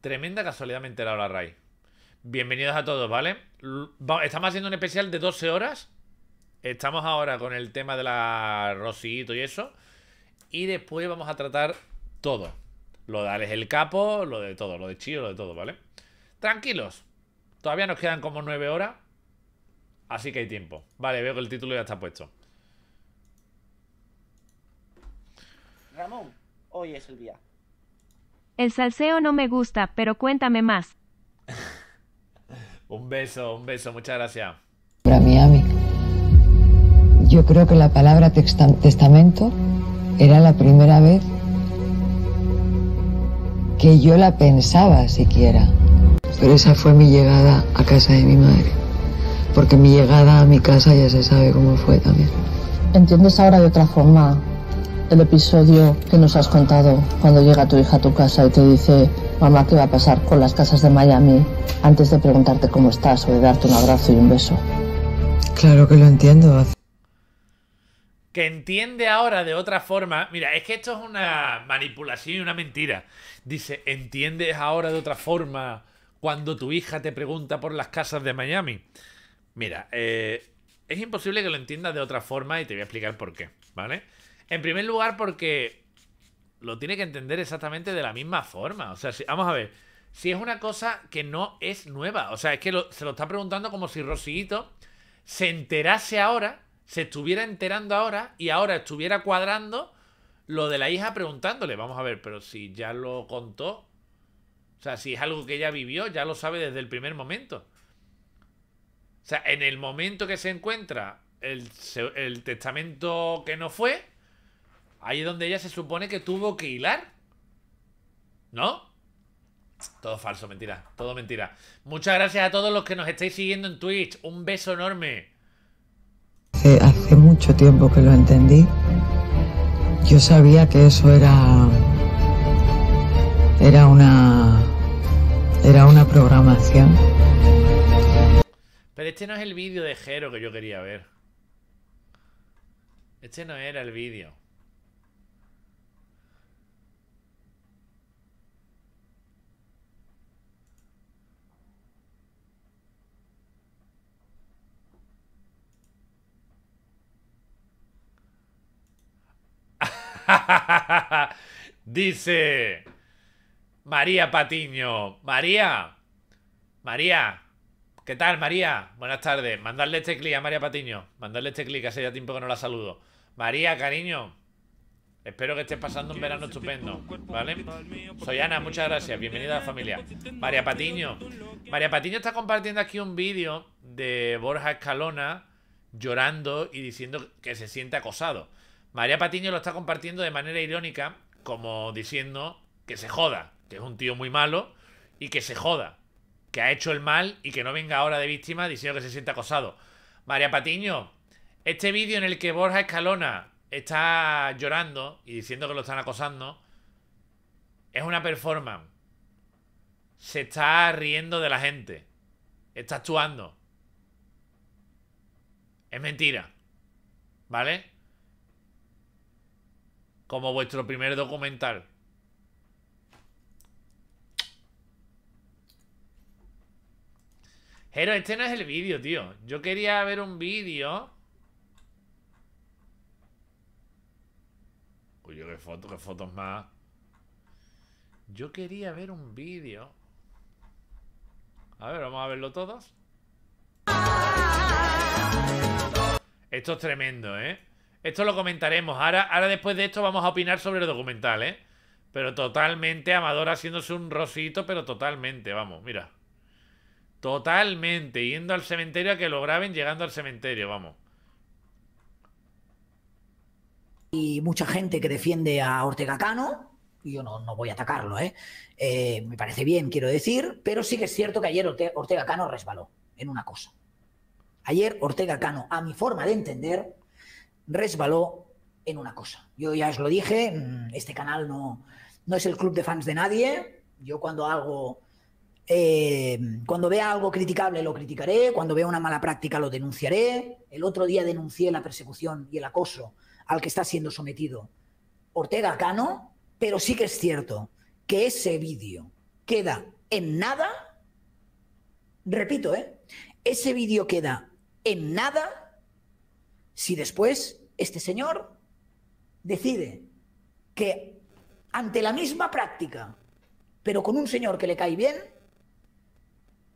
[SPEAKER 1] Tremenda casualidad me he enterado la RAI. Bienvenidos a todos, ¿vale? Estamos haciendo un especial de 12 horas Estamos ahora con el tema de la Rosito y eso. Y después vamos a tratar todo. Lo de Alex el Capo, lo de todo, lo de Chio, lo de todo, ¿vale? Tranquilos. Todavía nos quedan como nueve horas. Así que hay tiempo. Vale, veo que el título ya está puesto. Ramón, hoy es el día.
[SPEAKER 6] El salseo no me gusta, pero cuéntame más.
[SPEAKER 1] un beso, un beso, muchas gracias.
[SPEAKER 6] Para Miami.
[SPEAKER 4] Yo creo que la palabra testamento era la primera vez que yo la pensaba siquiera. Pero esa fue mi llegada a casa de mi madre, porque mi llegada a mi casa ya se sabe cómo fue también. ¿Entiendes ahora de otra forma el episodio que nos has contado cuando llega tu hija a tu casa y te dice, mamá, ¿qué va a pasar con las casas de Miami? Antes de preguntarte cómo estás o de darte un abrazo y un beso. Claro que lo entiendo
[SPEAKER 1] que entiende ahora de otra forma. Mira, es que esto es una manipulación y una mentira. Dice, ¿entiendes ahora de otra forma cuando tu hija te pregunta por las casas de Miami? Mira, eh, es imposible que lo entiendas de otra forma y te voy a explicar por qué, ¿vale? En primer lugar, porque lo tiene que entender exactamente de la misma forma. O sea, si, vamos a ver, si es una cosa que no es nueva. O sea, es que se lo está preguntando como si Rosiguito se enterase ahora se estuviera enterando ahora y ahora estuviera cuadrando lo de la hija preguntándole. Vamos a ver, pero si ya lo contó. O sea, si es algo que ella vivió, ya lo sabe desde el primer momento. O sea, en el momento que se encuentra el, testamento que no fue, ahí es donde ella se supone que tuvo que hilar. ¿No? Todo falso, mentira, todo mentira. Muchas gracias a todos los que nos estáis siguiendo en Twitch. Un beso enorme.
[SPEAKER 4] Hace, mucho tiempo que lo entendí. Yo sabía que eso era, era una, era una
[SPEAKER 7] programación.
[SPEAKER 1] Pero este no es el vídeo de Jero que yo quería ver. Este no era el vídeo. Dice María Patiño. María. María. ¿Qué tal, María? Buenas tardes. Mandarle este clic a María Patiño. Mandarle este clic, hace ya tiempo que no la saludo. María, cariño. Espero que estés pasando un verano estupendo, ¿vale? Soy Ana, muchas gracias. Bienvenida a la familia. María Patiño. María Patiño está compartiendo aquí un vídeo de Borja Escalona llorando y diciendo que se siente acosado. María Patiño lo está compartiendo de manera irónica, como diciendo que se joda, que es un tío muy malo y que se joda, que ha hecho el mal y que no venga ahora de víctima diciendo que se siente acosado. María Patiño, este vídeo en el que Borja Escalona está llorando y diciendo que lo están acosando es una performance. Se está riendo de la gente. Está actuando. Es mentira. ¿Vale? como vuestro primer documental. Pero este no es el vídeo, tío. Yo quería ver un vídeo. Uy, qué fotos, qué fotos más. Yo quería ver un vídeo. A ver, vamos a verlo todos. Esto es tremendo, ¿eh? Esto lo comentaremos. Ahora, ahora después de esto vamos a opinar sobre el documental, ¿eh? Pero totalmente Amador haciéndose un rosito, pero totalmente, vamos, mira. Totalmente, yendo al cementerio a que lo graben llegando al cementerio, vamos.
[SPEAKER 7] Y mucha gente que defiende a Ortega Cano, y yo no, voy a atacarlo, ¿eh? ¿eh? Me parece bien, quiero decir, pero sí que es cierto que ayer Ortega Cano resbaló en una cosa. Ayer Ortega Cano, a mi forma de entender, resbaló en una cosa. Yo ya os lo dije, mm, este canal no, no es el club de fans de nadie. Yo cuando algo, eh, cuando vea algo criticable lo criticaré, cuando vea una mala práctica lo denunciaré. El otro día denuncié la persecución y el acoso al que está siendo sometido Ortega Cano, pero sí que es cierto que ese vídeo queda en nada. Repito, ¿eh? ese vídeo queda en nada si después este señor decide que ante la misma práctica, pero con un señor que le cae bien,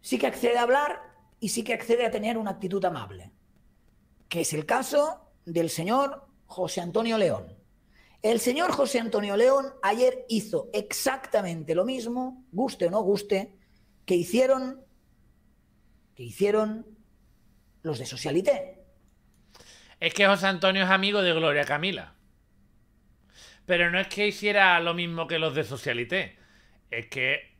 [SPEAKER 7] sí que accede a hablar y sí que accede a tener una actitud amable, que es el caso del señor José Antonio León. El señor José Antonio León ayer hizo exactamente lo mismo, guste o no guste, que hicieron, que hicieron los de Socialité.
[SPEAKER 1] Es que José Antonio es amigo de Gloria Camila. Pero no es que hiciera lo mismo que los de Socialité. Es que.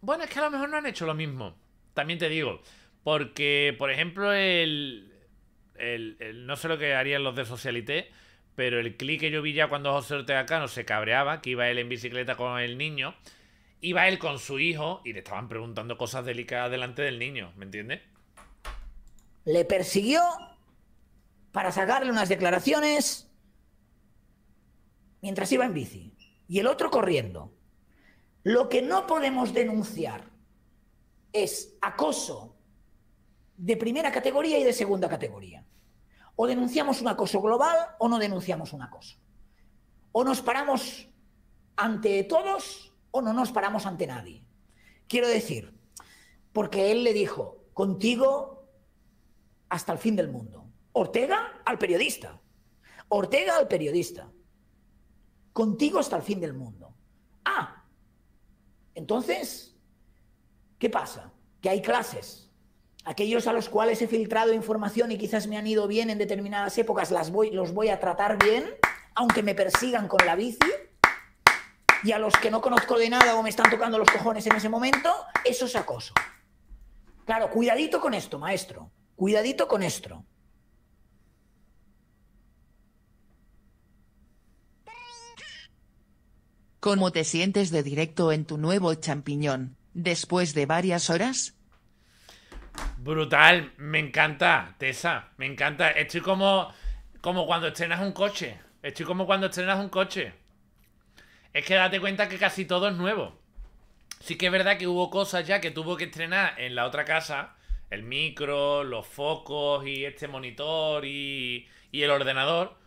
[SPEAKER 1] Bueno, es que a lo mejor no han hecho lo mismo. También te digo. Porque, por ejemplo, el. el, no sé lo que harían los de Socialité. Pero el clic que yo vi ya cuando José Ortega Cano se cabreaba, que iba él en bicicleta con el niño, iba él con su hijo y le estaban preguntando cosas delicadas delante del niño, ¿me entiendes?
[SPEAKER 7] Le persiguió para sacarle unas declaraciones mientras iba en bici y el otro corriendo. Lo que no podemos denunciar es acoso de primera categoría y de segunda categoría. O denunciamos un acoso global o no denunciamos un acoso. O nos paramos ante todos o no nos paramos ante nadie. Quiero decir, porque él le dijo, contigo hasta el fin del mundo. Ortega al periodista. Ortega al periodista. Contigo hasta el fin del mundo. Ah, entonces, ¿qué pasa? Que hay clases. Aquellos a los cuales he filtrado información y quizás me han ido bien en determinadas épocas, las voy, los voy a tratar bien, aunque me persigan con la bici. Y a los que no conozco de nada o me están tocando los cojones en ese momento, eso es acoso. Claro, cuidadito con esto, maestro. Cuidadito con esto.
[SPEAKER 3] ¿Cómo te sientes de directo en tu nuevo champiñón, después de varias horas?
[SPEAKER 1] Brutal, me encanta, Tessa, me encanta. Estoy como, como cuando estrenas un coche. Estoy como cuando estrenas un coche. Es que date cuenta que casi todo es nuevo. Sí que es verdad que hubo cosas ya que tuvo que estrenar en la otra casa. El micro, los focos y este monitor y, y el ordenador.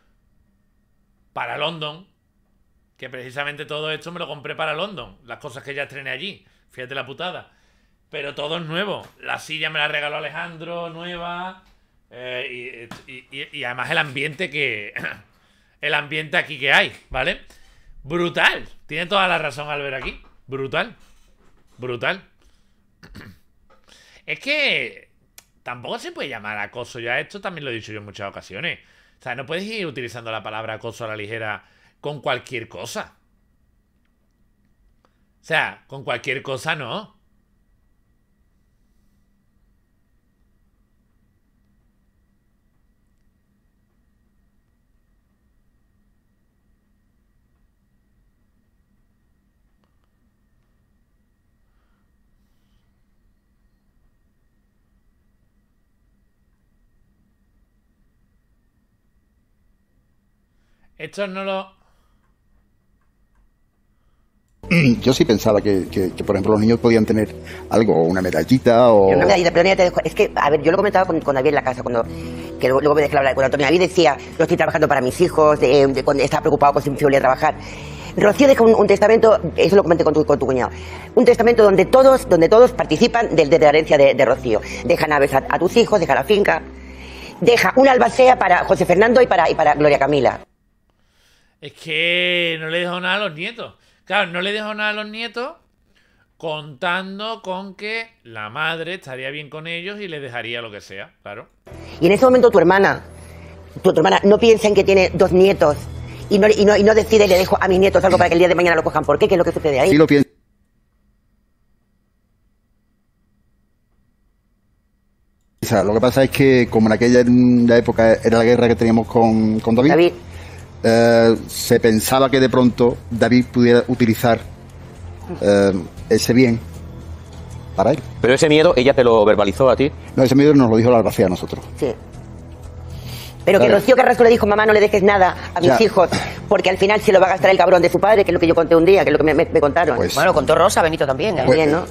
[SPEAKER 1] Para London, que precisamente todo esto me lo compré para London. Las cosas que ya estrené allí. Fíjate la putada. Pero todo es nuevo. La silla me la regaló Alejandro, nueva. Eh, y, y, además el ambiente que. el ambiente aquí que hay, ¿vale? Brutal. Tiene toda la razón al ver aquí. Brutal. Brutal. Es que tampoco se puede llamar acoso. Ya esto también lo he dicho yo en muchas ocasiones. O sea, no puedes ir utilizando la palabra acoso a la ligera con cualquier cosa. O sea, con cualquier cosa no. Esto no lo...
[SPEAKER 8] yo sí pensaba que, por ejemplo, los niños podían tener algo, una medallita o... Una medallita,
[SPEAKER 7] pero te dejo. Es que, a ver, yo lo comentaba con, con David en la casa, cuando, que luego, me dejé hablar con Antonio. David decía, yo estoy trabajando para mis hijos, cuando estaba preocupado con si me a trabajar. Rocío deja un, testamento, eso lo comenté con tu, con tu cuñado, un testamento donde todos, donde todos participan de, de la herencia de, Rocío. Deja naves a, tus hijos, deja la finca, deja una albacea para José Fernando y para, para Gloria Camila.
[SPEAKER 1] Es que no le dejó nada a los nietos. Claro, no le dejo nada a los nietos contando con que la madre estaría bien con ellos y le dejaría lo que sea, claro.
[SPEAKER 7] Y en ese momento tu hermana, tu, hermana no piensa en que tiene dos nietos y no, y no, no decide, le dejo a mis nietos algo para que el día de mañana lo cojan. ¿Por qué? ¿Qué es lo que sucede ahí? Sí lo piensa.
[SPEAKER 8] Lo que pasa es que como en aquella época era la guerra que teníamos con, David eh, se pensaba que de pronto David pudiera utilizar eh, ese bien para él. Pero ese miedo, ¿ella te lo verbalizó a ti? No, ese miedo nos lo dijo la gracia a nosotros. Sí.
[SPEAKER 7] Pero que Rocío Carrasco le dijo, mamá, no le dejes nada a mis hijos, porque al final se lo va a gastar el cabrón de su padre, que es lo que yo conté un día, que es lo que me, contaron. Pues- bueno, contó
[SPEAKER 1] Rosa, Benito también. ¿eh? Pues, también, ¿no?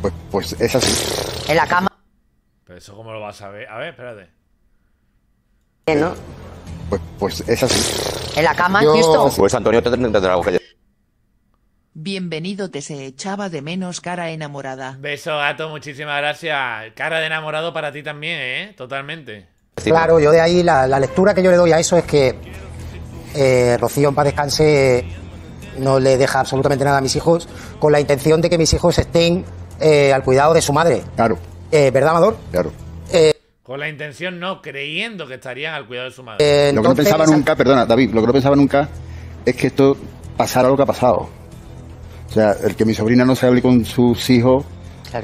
[SPEAKER 7] Pues, pues, es así. En la cama.
[SPEAKER 1] Pero eso cómo lo vas a ver. A ver, espérate.
[SPEAKER 3] ¿no?
[SPEAKER 8] Pues, pues, es así. En la cama, Yo... Pues Antonio tendrá algo que
[SPEAKER 3] Bienvenido, te se echaba de menos cara enamorada.
[SPEAKER 1] Beso, gato, muchísimas gracias. Cara de enamorado para ti también, ¿eh? Totalmente. Claro,
[SPEAKER 3] yo de ahí la, lectura que yo le doy a eso es que eh, Rocío en paz descanse no le deja absolutamente nada a mis hijos con la intención de que mis hijos estén eh, al cuidado de su madre. Claro. Eh, ¿Verdad, Amador? Claro
[SPEAKER 1] con la intención no, creyendo que estarían al cuidado de su madre. Eh, lo que no pensaba nunca,
[SPEAKER 8] perdona, David, lo que no pensaba nunca es que esto pasara lo que ha pasado. O sea, el que mi sobrina no se hable con sus hijos,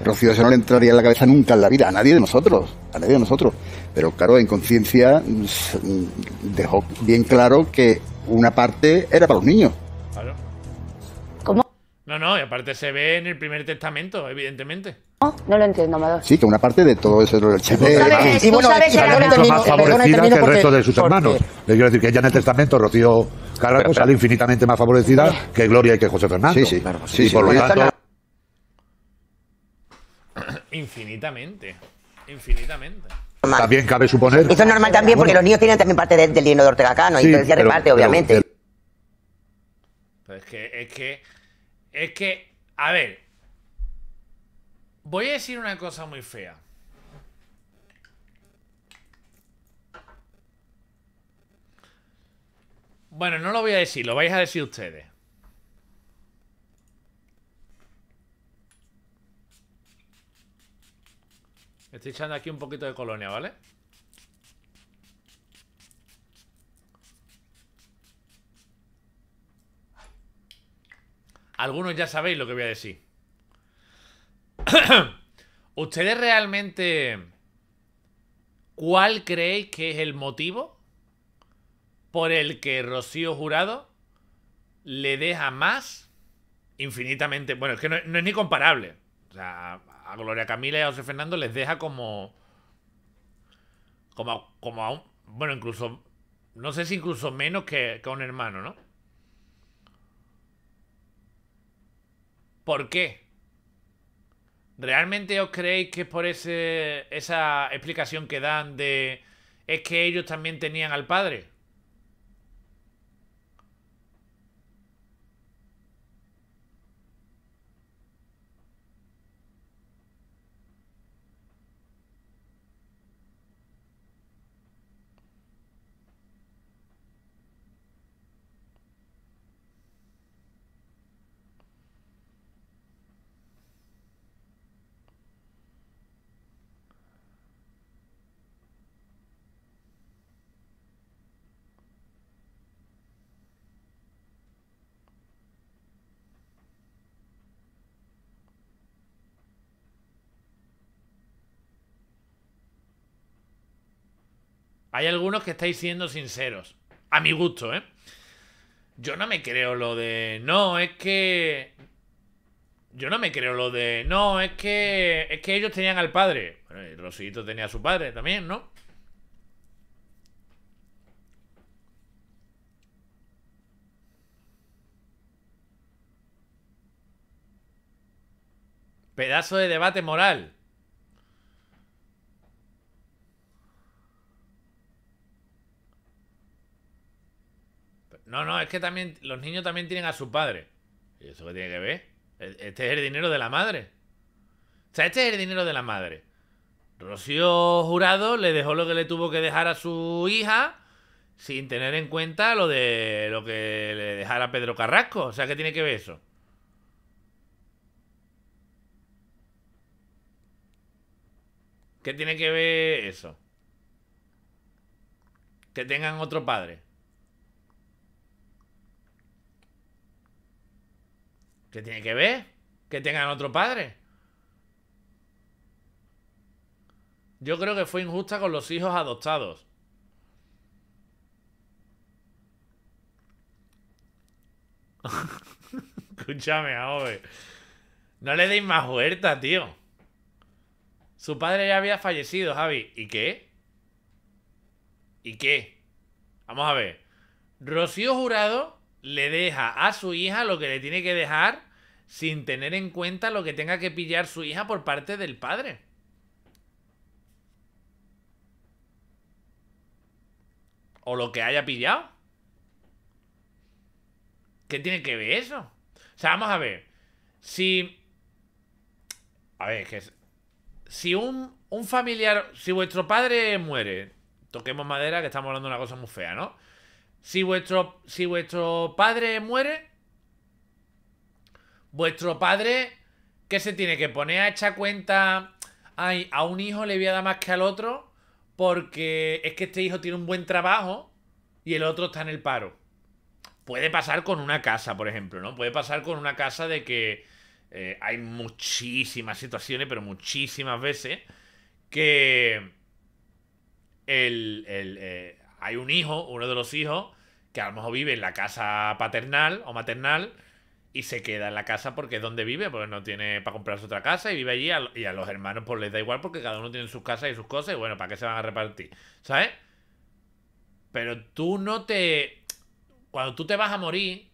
[SPEAKER 8] Rocío, eso no le entraría en la cabeza nunca en la vida, a nadie de nosotros, a nadie de nosotros. Pero claro, en conciencia mm, dejó bien claro que una parte era para los niños.
[SPEAKER 1] Claro. ¿Cómo? No, no, y aparte se ve en el primer testamento, evidentemente. Oh. no lo
[SPEAKER 8] entiendo, Amador. Sí, que una parte de todo eso es lo del Y bueno, es que era más favorecida que el resto de sus hermanos. Le quiero decir que ya en el testamento, Rocío Carrasco, sale infinitamente más favorecida que Gloria y que José Fernández. Sí, sí.
[SPEAKER 1] Infinitamente. Infinitamente.
[SPEAKER 7] También cabe suponer... Eso es normal también porque los niños tienen también parte del dinero de Ortega Cano. y entonces se reparte, obviamente.
[SPEAKER 1] Pero, es que... Es que... Es que... A ver... Voy a decir una cosa muy fea. Bueno, no lo voy a decir, lo vais a decir ustedes. Estoy echando aquí un poquito de colonia, ¿vale? Algunos ya sabéis lo que voy a decir. ¿Ustedes realmente cuál creéis que es el motivo por el que Rocío Jurado le deja más infinitamente? Bueno, es que no, es ni comparable. O sea, a Gloria Camila y a José Fernando les deja como. Como, como a un. Bueno, incluso. No sé si incluso menos que, a un hermano, ¿no? ¿Por qué? ¿Realmente os creéis que por ese, esa explicación que dan de es que ellos también tenían al padre? Hay algunos que estáis siendo sinceros. A mi gusto, ¿eh? Yo no me creo lo de. No, es que. Yo no me creo lo de. No, es que. Es que ellos tenían al padre. Bueno, y tenía a su padre también, ¿no? Pedazo de debate moral. No, no, es que también los niños también tienen a su padre. ¿Y eso qué tiene que ver? E, este es el dinero de la madre. O sea, este es el dinero de la madre. Rocío Jurado le dejó lo que le tuvo que dejar a su hija sin tener en cuenta lo de lo que le dejara Pedro Carrasco. O sea, ¿qué tiene que ver eso? ¿Qué tiene que ver eso? Que tengan otro padre. tiene que ver? Que tengan otro padre. Yo creo que fue injusta con los hijos adoptados. Escúchame, hombre. No le deis más vueltas, tío. Su padre ya había fallecido, Javi. ¿Y qué? ¿Y qué? Vamos a ver. Rocío Jurado le deja a su hija lo que le tiene que dejar sin tener en cuenta lo que tenga que pillar su hija por parte del padre. O lo que haya pillado. ¿Qué tiene que ver eso? O sea, vamos a ver. Si... A ver, que Si un, un familiar... Si vuestro padre muere... Toquemos madera, que estamos hablando de una cosa muy fea, ¿no? Si vuestro, si vuestro padre muere, Vuestro padre, ¿qué se tiene que poner a echar cuenta? Ay, a un hijo le voy a dar más que al otro porque es que este hijo tiene un buen trabajo y el otro está en el paro. Puede pasar con una casa, por ejemplo, ¿no? Puede pasar con una casa de que eh, hay muchísimas situaciones, pero muchísimas veces, que eh, hay un hijo, uno de los hijos, que a lo mejor vive en la casa paternal o maternal y se queda en la casa porque es donde vive, porque no tiene para comprarse otra casa y vive allí. y a los hermanos, pues les da igual porque cada uno tiene sus casas y sus cosas. Y bueno, ¿para qué se van a repartir? ¿Sabes? Pero tú no te. Cuando tú te vas a morir,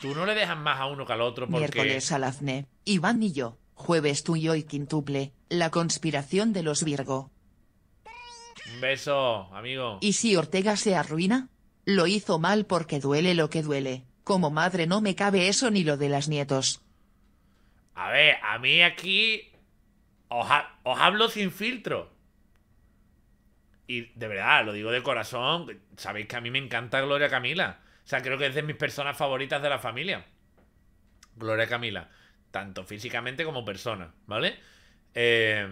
[SPEAKER 1] tú no le dejas más a uno que al otro porque. Miércoles
[SPEAKER 3] Alazne, Iván y yo. Jueves tú y y quintuple. La conspiración de los Virgo.
[SPEAKER 1] Un beso, amigo. ¿Y
[SPEAKER 3] si Ortega se arruina? Lo hizo mal porque duele lo que duele. Como madre no me cabe eso ni lo de las nietos.
[SPEAKER 1] A ver, a mí aquí os, hablo sin filtro. Y de verdad, lo digo de corazón, sabéis que a mí me encanta Gloria Camila. O sea, creo que es de mis personas favoritas de la familia. Gloria Camila. Tanto físicamente como persona, ¿vale? Eh,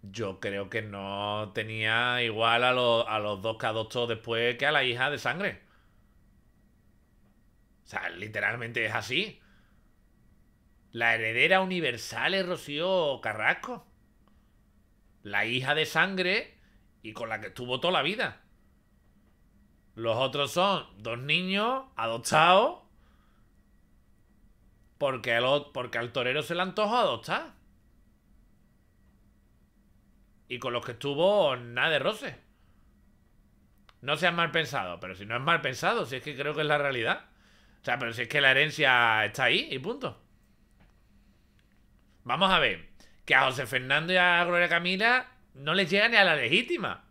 [SPEAKER 1] yo creo que no tenía igual a, los, a los dos que adoptó después que a la hija de sangre. O sea, literalmente es así. La heredera universal es Rocío Carrasco. La hija de sangre y con la que estuvo toda la vida. Los otros son dos niños adoptados porque, al, porque al torero se le antojó adoptar. Y con los que estuvo nada de roce. No seas mal pensado, pero si no es mal pensado, si es que creo que es la realidad. O sea, pero si es que la herencia está ahí y punto. Vamos a ver. Que a José Fernando y a Gloria Camila no les llega ni a la legítima.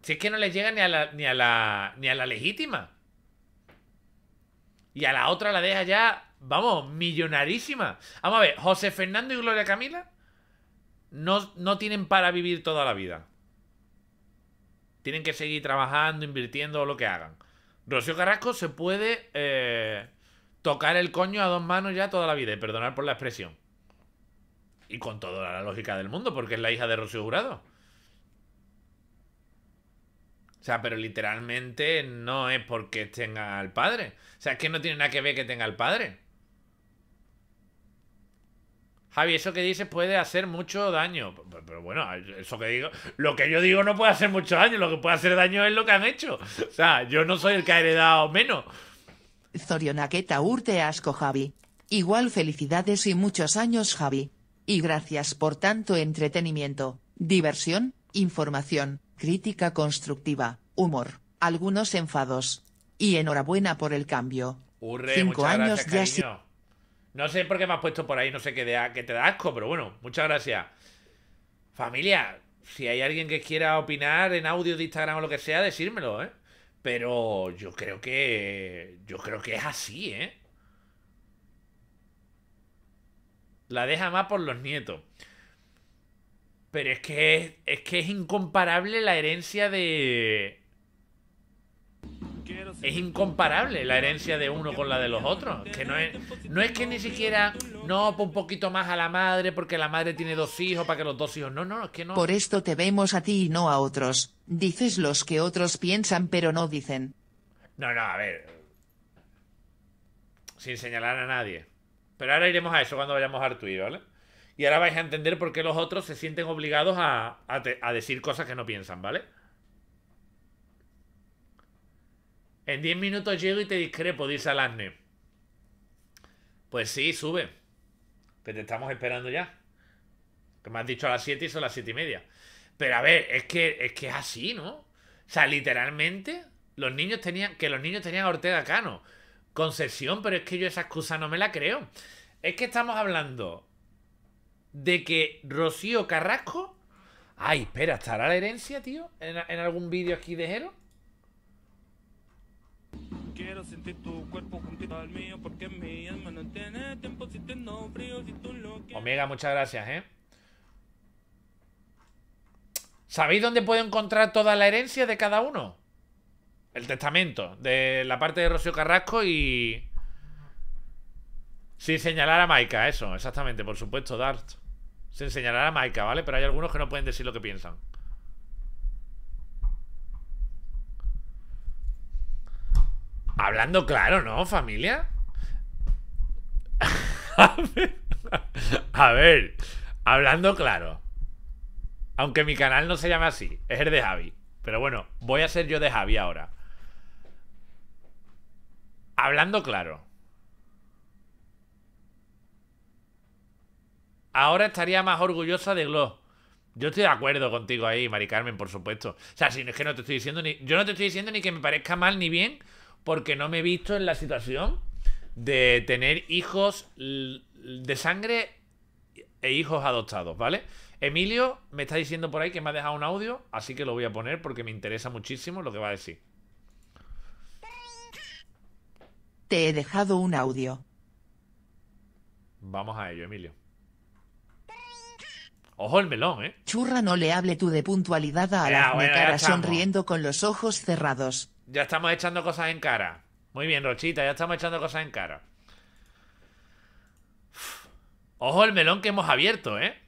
[SPEAKER 1] Si es que no les llega ni a la, ni a la, legítima. Y a la otra la deja ya, vamos, millonarísima. Vamos a ver, José Fernando y Gloria Camila no, no tienen para vivir toda la vida. Tienen que seguir trabajando, invirtiendo o lo que hagan. Rocío Carrasco se puede eh, tocar el coño a dos manos ya toda la vida, y perdonar por la expresión. Y con toda la lógica del mundo, porque es la hija de Rocío Jurado. O sea, pero literalmente no es porque tenga al padre. O sea, es que no tiene nada que ver que tenga al padre. Javi, eso que dices puede hacer mucho daño. Pero, bueno, eso que digo, lo que yo digo no puede hacer mucho daño, lo que puede hacer daño es lo que han hecho. O sea, yo no soy el que ha heredado menos.
[SPEAKER 3] Zorionaketa urte asco, Javi. Igual felicidades y muchos años, Javi. Y gracias por tanto entretenimiento, diversión, información, crítica constructiva, humor, algunos enfados. Y enhorabuena por el cambio.
[SPEAKER 1] Cinco años gracias, sí no sé por qué me has puesto por ahí, no sé qué, que te da asco, pero bueno, muchas gracias. Familia, si hay alguien que quiera opinar en audio de Instagram o lo que sea, decírmelo, ¿eh? Pero yo creo que. Yo creo que es así, ¿eh? La deja más por los nietos. Pero es que es que es incomparable la herencia de es incomparable la herencia de uno con la de los otros. Que no es, no es que ni siquiera, no, pues un poquito más a la madre porque la madre tiene dos hijos para que los dos hijos. No, no, es que no. Por esto
[SPEAKER 3] te vemos a ti y no a otros. Dices los que otros piensan pero no dicen.
[SPEAKER 1] No, no, a ver. Sin señalar a nadie. Pero ahora iremos a eso cuando vayamos a Artuí, ¿vale? Y ahora vais a entender por qué los otros se sienten obligados a, a decir cosas que no piensan, ¿vale? En 10 minutos llego y te discrepo, dice Alarne. Pues sí, sube. Pero te estamos esperando ya. Que me has dicho a las 7 y son las 7 y media. Pero a ver, es que, es que así, ¿no? O sea, literalmente, los niños tenían. Que los niños tenían a Ortega Cano. Concesión, pero es que yo esa excusa no me la creo. Es que estamos hablando de que Rocío Carrasco. Ay, espera, ¿estará la herencia, tío? ¿En, algún vídeo aquí de
[SPEAKER 2] Quiero sentir tu cuerpo juntito al mío porque mi alma no tiempo frío si tú
[SPEAKER 1] lo Omega, muchas gracias, ¿eh? ¿Sabéis dónde puedo encontrar toda la herencia de cada uno? El testamento de la parte de Rocío Carrasco y... Sin señalar a Maika, eso, exactamente, por supuesto, Dart. Sin señalar a Maika, ¿vale? Pero hay algunos que no pueden decir lo que piensan. Hablando claro, ¿no, familia? a, ver, hablando claro. Aunque mi canal no se llama así, es el de Javi. Pero bueno, voy a ser yo de Javi ahora. Hablando claro. Ahora estaría más orgullosa de Glo Yo estoy de acuerdo contigo ahí, Mari Carmen, por supuesto. O sea, si no es que no te estoy diciendo ni. Yo no te estoy diciendo ni que me parezca mal ni bien porque no me he visto en la situación de tener hijos de sangre e hijos adoptados, ¿vale? Emilio me está diciendo por ahí que me ha dejado un audio, así que lo voy a poner porque me interesa muchísimo lo que va a decir.
[SPEAKER 3] Te he dejado un audio.
[SPEAKER 1] Vamos a ello, Emilio. Ojo el melón, ¿eh?
[SPEAKER 3] Churra, no le hable tú de puntualidad a la cara. sonriendo con los ojos cerrados.
[SPEAKER 1] Ya estamos echando cosas en cara. Muy bien, Rochita, ya estamos echando cosas en cara. Ojo el melón que hemos abierto, ¿eh?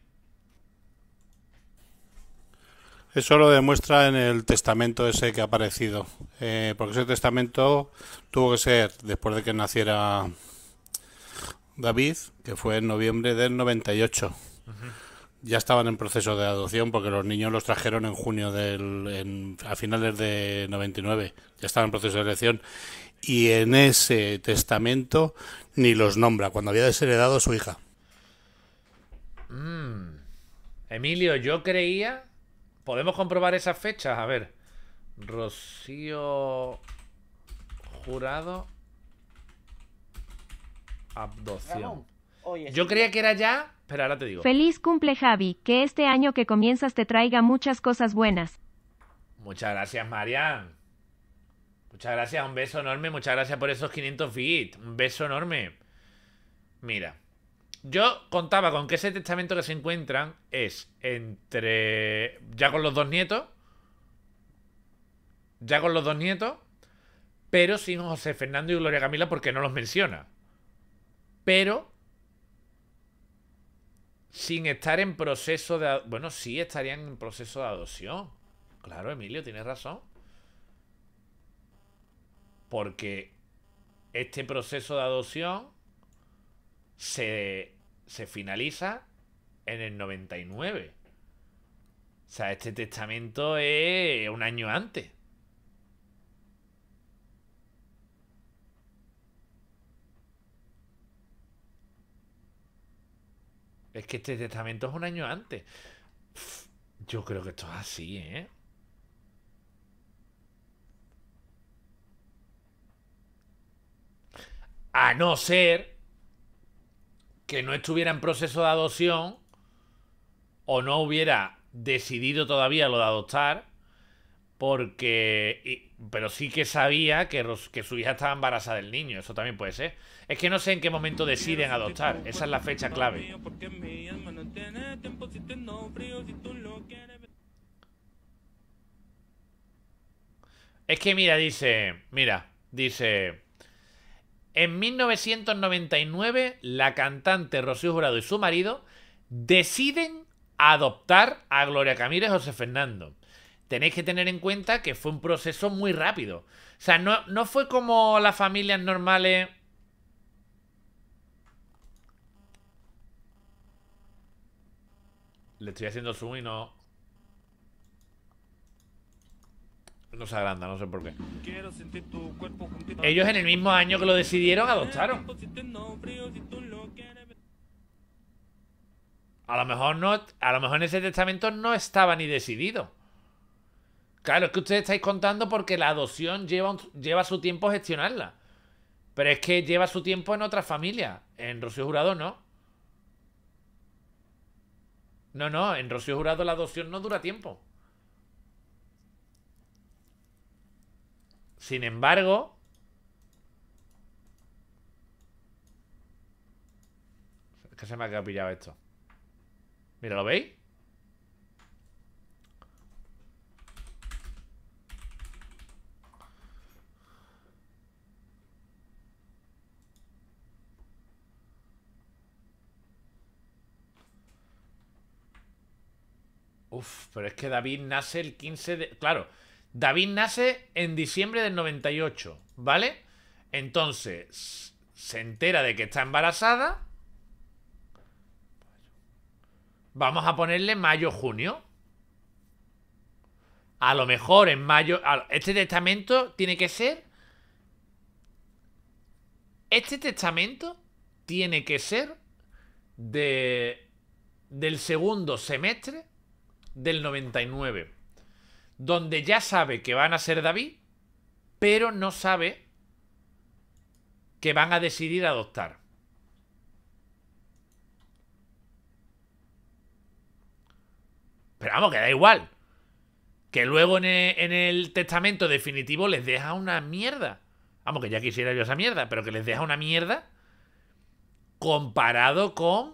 [SPEAKER 5] Eso lo demuestra en el testamento ese que ha aparecido. Eh, porque ese testamento tuvo que ser después de que naciera David, que fue en noviembre del 98. y ya estaban en proceso de adopción porque los niños los trajeron en junio del, a finales de 99, ya estaban en proceso de adopción y en ese testamento ni los nombra cuando había desheredado a su hija.
[SPEAKER 1] Mm. Emilio, yo creía, podemos comprobar esas fechas, a ver, Rocío Jurado adopción yo creía que era ya Espera, ahora te digo. Feliz
[SPEAKER 6] cumple, Javi. Que este año que comienzas te traiga muchas cosas buenas.
[SPEAKER 1] Muchas gracias, Marian. Muchas gracias, un beso enorme. Muchas gracias por esos 500 bits. Un beso enorme. Mira, yo contaba con que ese testamento que se encuentran es entre. Ya con los dos nietos. Ya con los dos nietos. Pero sin José Fernando y Gloria Camila porque no los menciona. Pero sin estar en proceso de... Bueno, sí, estarían en proceso de adopción. Claro, Emilio, tienes razón. Porque este proceso de adopción se, se finaliza en el 99. O sea, este testamento es un año antes. Es que este testamento es un año antes. yo creo que esto es así, ¿eh? A no ser que no estuviera en proceso de adopción o no hubiera decidido todavía lo de adoptar porque. pero sí que sabía que, su hija estaba embarazada del niño. Eso también puede ser. Es que no sé en qué momento deciden adoptar. Esa es la fecha clave. Es que mira, dice. Mira, dice. En 1999, la cantante Rocío Jurado y su marido deciden adoptar a Gloria Camila José Fernando tenéis que tener en cuenta que fue un proceso muy rápido. O sea, no, fue como las familias normales... Le estoy haciendo zoom y no... No se agranda, no sé por qué. Ellos en el mismo año que lo decidieron adoptaron. A lo mejor no, a lo mejor en ese testamento no estaba ni decidido. Claro, es que ustedes estáis contando porque la adopción lleva, lleva su tiempo gestionarla. Pero es que lleva su tiempo en otras familias. En Rocío Jurado no. No, no, en Rocío Jurado la adopción no dura tiempo. Sin embargo... Es que se me ha quedado pillado esto. Mira, ¿lo veis? Uf, pero es que David nace el 15 de... Claro, David nace en diciembre del 98, ¿vale? Entonces, se entera de que está embarazada. Vamos a ponerle mayo-junio. A lo mejor en mayo... Este testamento tiene que ser... Este testamento tiene que ser de, del segundo semestre del 99, donde ya sabe que van a ser David, pero no sabe que van a decidir adoptar. Pero vamos, que da igual. Que luego en e, el, testamento definitivo les deja una mierda. Vamos, que ya quisiera yo esa mierda, pero que les deja una mierda comparado con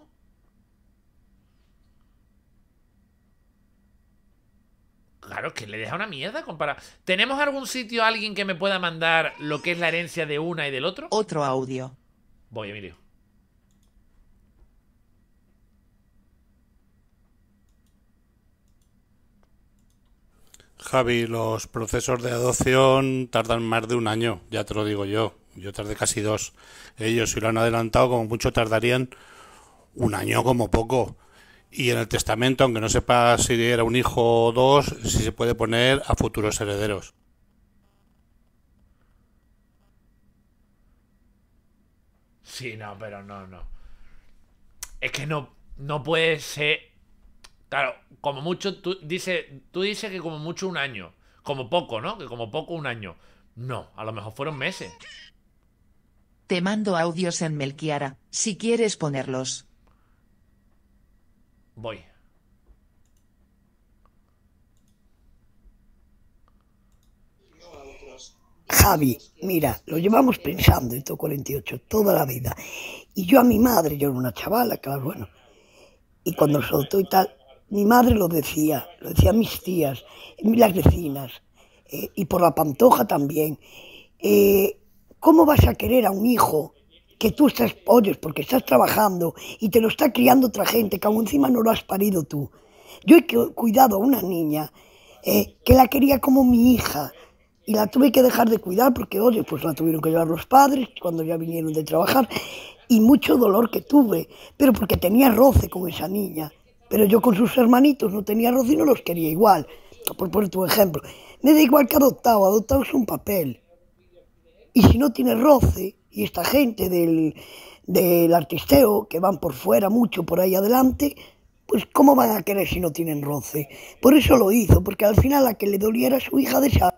[SPEAKER 1] Claro, que le deja una mierda comparar. ¿Tenemos algún sitio alguien que me pueda mandar lo que es la herencia de una y del otro? Otro audio. Voy, Emilio.
[SPEAKER 5] Javi, los procesos de adopción tardan más de un año, ya te lo digo yo. Yo tardé casi dos. Ellos, si lo han adelantado, como mucho tardarían un año como poco. Y en el testamento, aunque no sepa si era un hijo o dos, si se puede poner a futuros herederos.
[SPEAKER 1] Sí, no, pero no, no. Es que no, no puede ser. Claro, como mucho, tú dices, tú dices que como mucho un año. Como poco, ¿no? Que como poco un año. No, a lo mejor fueron meses.
[SPEAKER 3] Te mando audios en Melquiara, si quieres ponerlos.
[SPEAKER 1] Voy.
[SPEAKER 9] Javi, mira, lo llevamos pensando en 48 toda la vida. Y yo a mi madre, yo era una chavala, claro, bueno. Y cuando soltó y tal, mi madre lo decía, lo decía mis tías, las vecinas, eh, y por la pantoja también. Eh, ¿Cómo vas a querer a un hijo que tú estás oye, porque estás trabajando y te lo está criando otra gente que aún encima no lo has parido tú. Yo he cuidado a una niña eh, que la quería como mi hija y la tuve que dejar de cuidar porque, oye, pues la tuvieron que llevar los padres cuando ya vinieron de trabajar y mucho dolor que tuve, pero porque tenía roce con esa niña. Pero yo con sus hermanitos no tenía roce y no los quería igual, por poner tu ejemplo. Me da igual que adoptado, adoptado es un papel. Y si no tiene roce, y esta gente del, del artisteo, que van por fuera mucho, por ahí adelante, pues ¿cómo van a querer si no tienen roce? Por eso lo hizo, porque al final a que le doliera su hija de esa...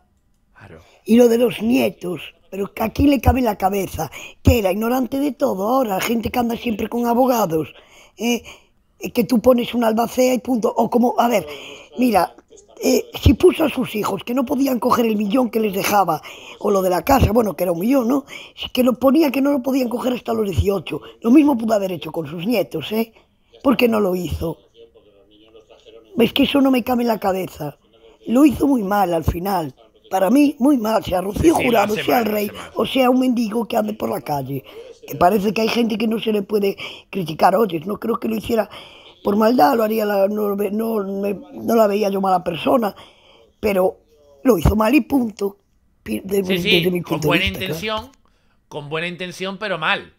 [SPEAKER 9] Y lo de los nietos, pero que aquí le cabe la cabeza, que era ignorante de todo, ahora gente que anda siempre con abogados, ¿eh? que tú pones un albacea y punto, o como, a ver, mira, eh, si puso a sus hijos que no podían coger el millón que les dejaba, o lo de la casa, bueno, que era un millón, ¿no? Que lo ponía que no lo podían coger hasta los 18. Lo mismo pudo haber hecho con sus nietos, ¿eh? ¿Por qué no lo hizo? Es que eso no me cabe en la cabeza? Lo hizo muy mal al final. Para mí, muy mal, sea Rocío Jurado, sea el rey, o sea un mendigo que ande por la calle. parece que hay gente que no se le puede criticar. Oye, no creo que lo hiciera por maldad lo haría, la, no, no, la veía yo mala persona, pero lo hizo mal y punto. sí, sí, con buena intención,
[SPEAKER 1] con buena intención, pero mal.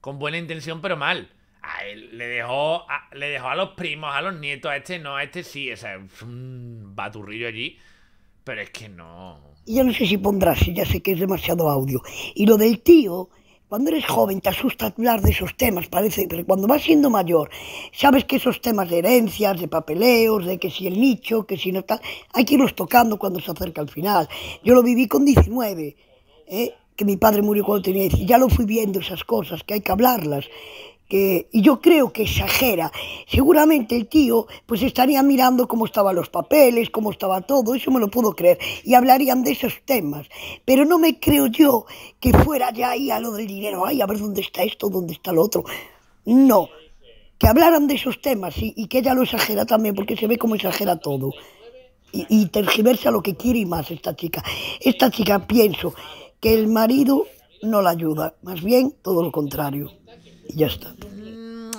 [SPEAKER 1] Con buena intención, pero mal. le dejó a, le dejó a los primos, a los nietos, a este no, a este sí, o sea, un baturrillo allí, pero es que no.
[SPEAKER 9] Yo no sé si pondrás, ya sé que es demasiado audio. Y lo del tío, cuando eres joven te asusta hablar de esos temas, parece, pero cuando vas siendo mayor, sabes que esos temas de herencias, de papeleos, de que si el nicho, que si no tal, hay que irlos tocando cuando se acerca el final. Yo lo viví con 19, ¿eh? que mi padre murió cuando tenía y ya lo fui viendo esas cosas, que hay que hablarlas y yo creo que exagera. Seguramente el tío pues estaría mirando cómo estaban los papeles, cómo estaba todo, eso me lo puedo creer, y hablarían de esos temas. Pero no me creo yo que fuera ya ahí a lo del dinero, ay, a ver dónde está esto, dónde está lo otro. No, que hablaran de esos temas y, que ella lo exagera también, porque se ve como exagera todo. Y, y tergiversa lo que quiere y más esta chica. Esta chica pienso que el marido no la ayuda, más bien todo lo contrario ya está. Mm,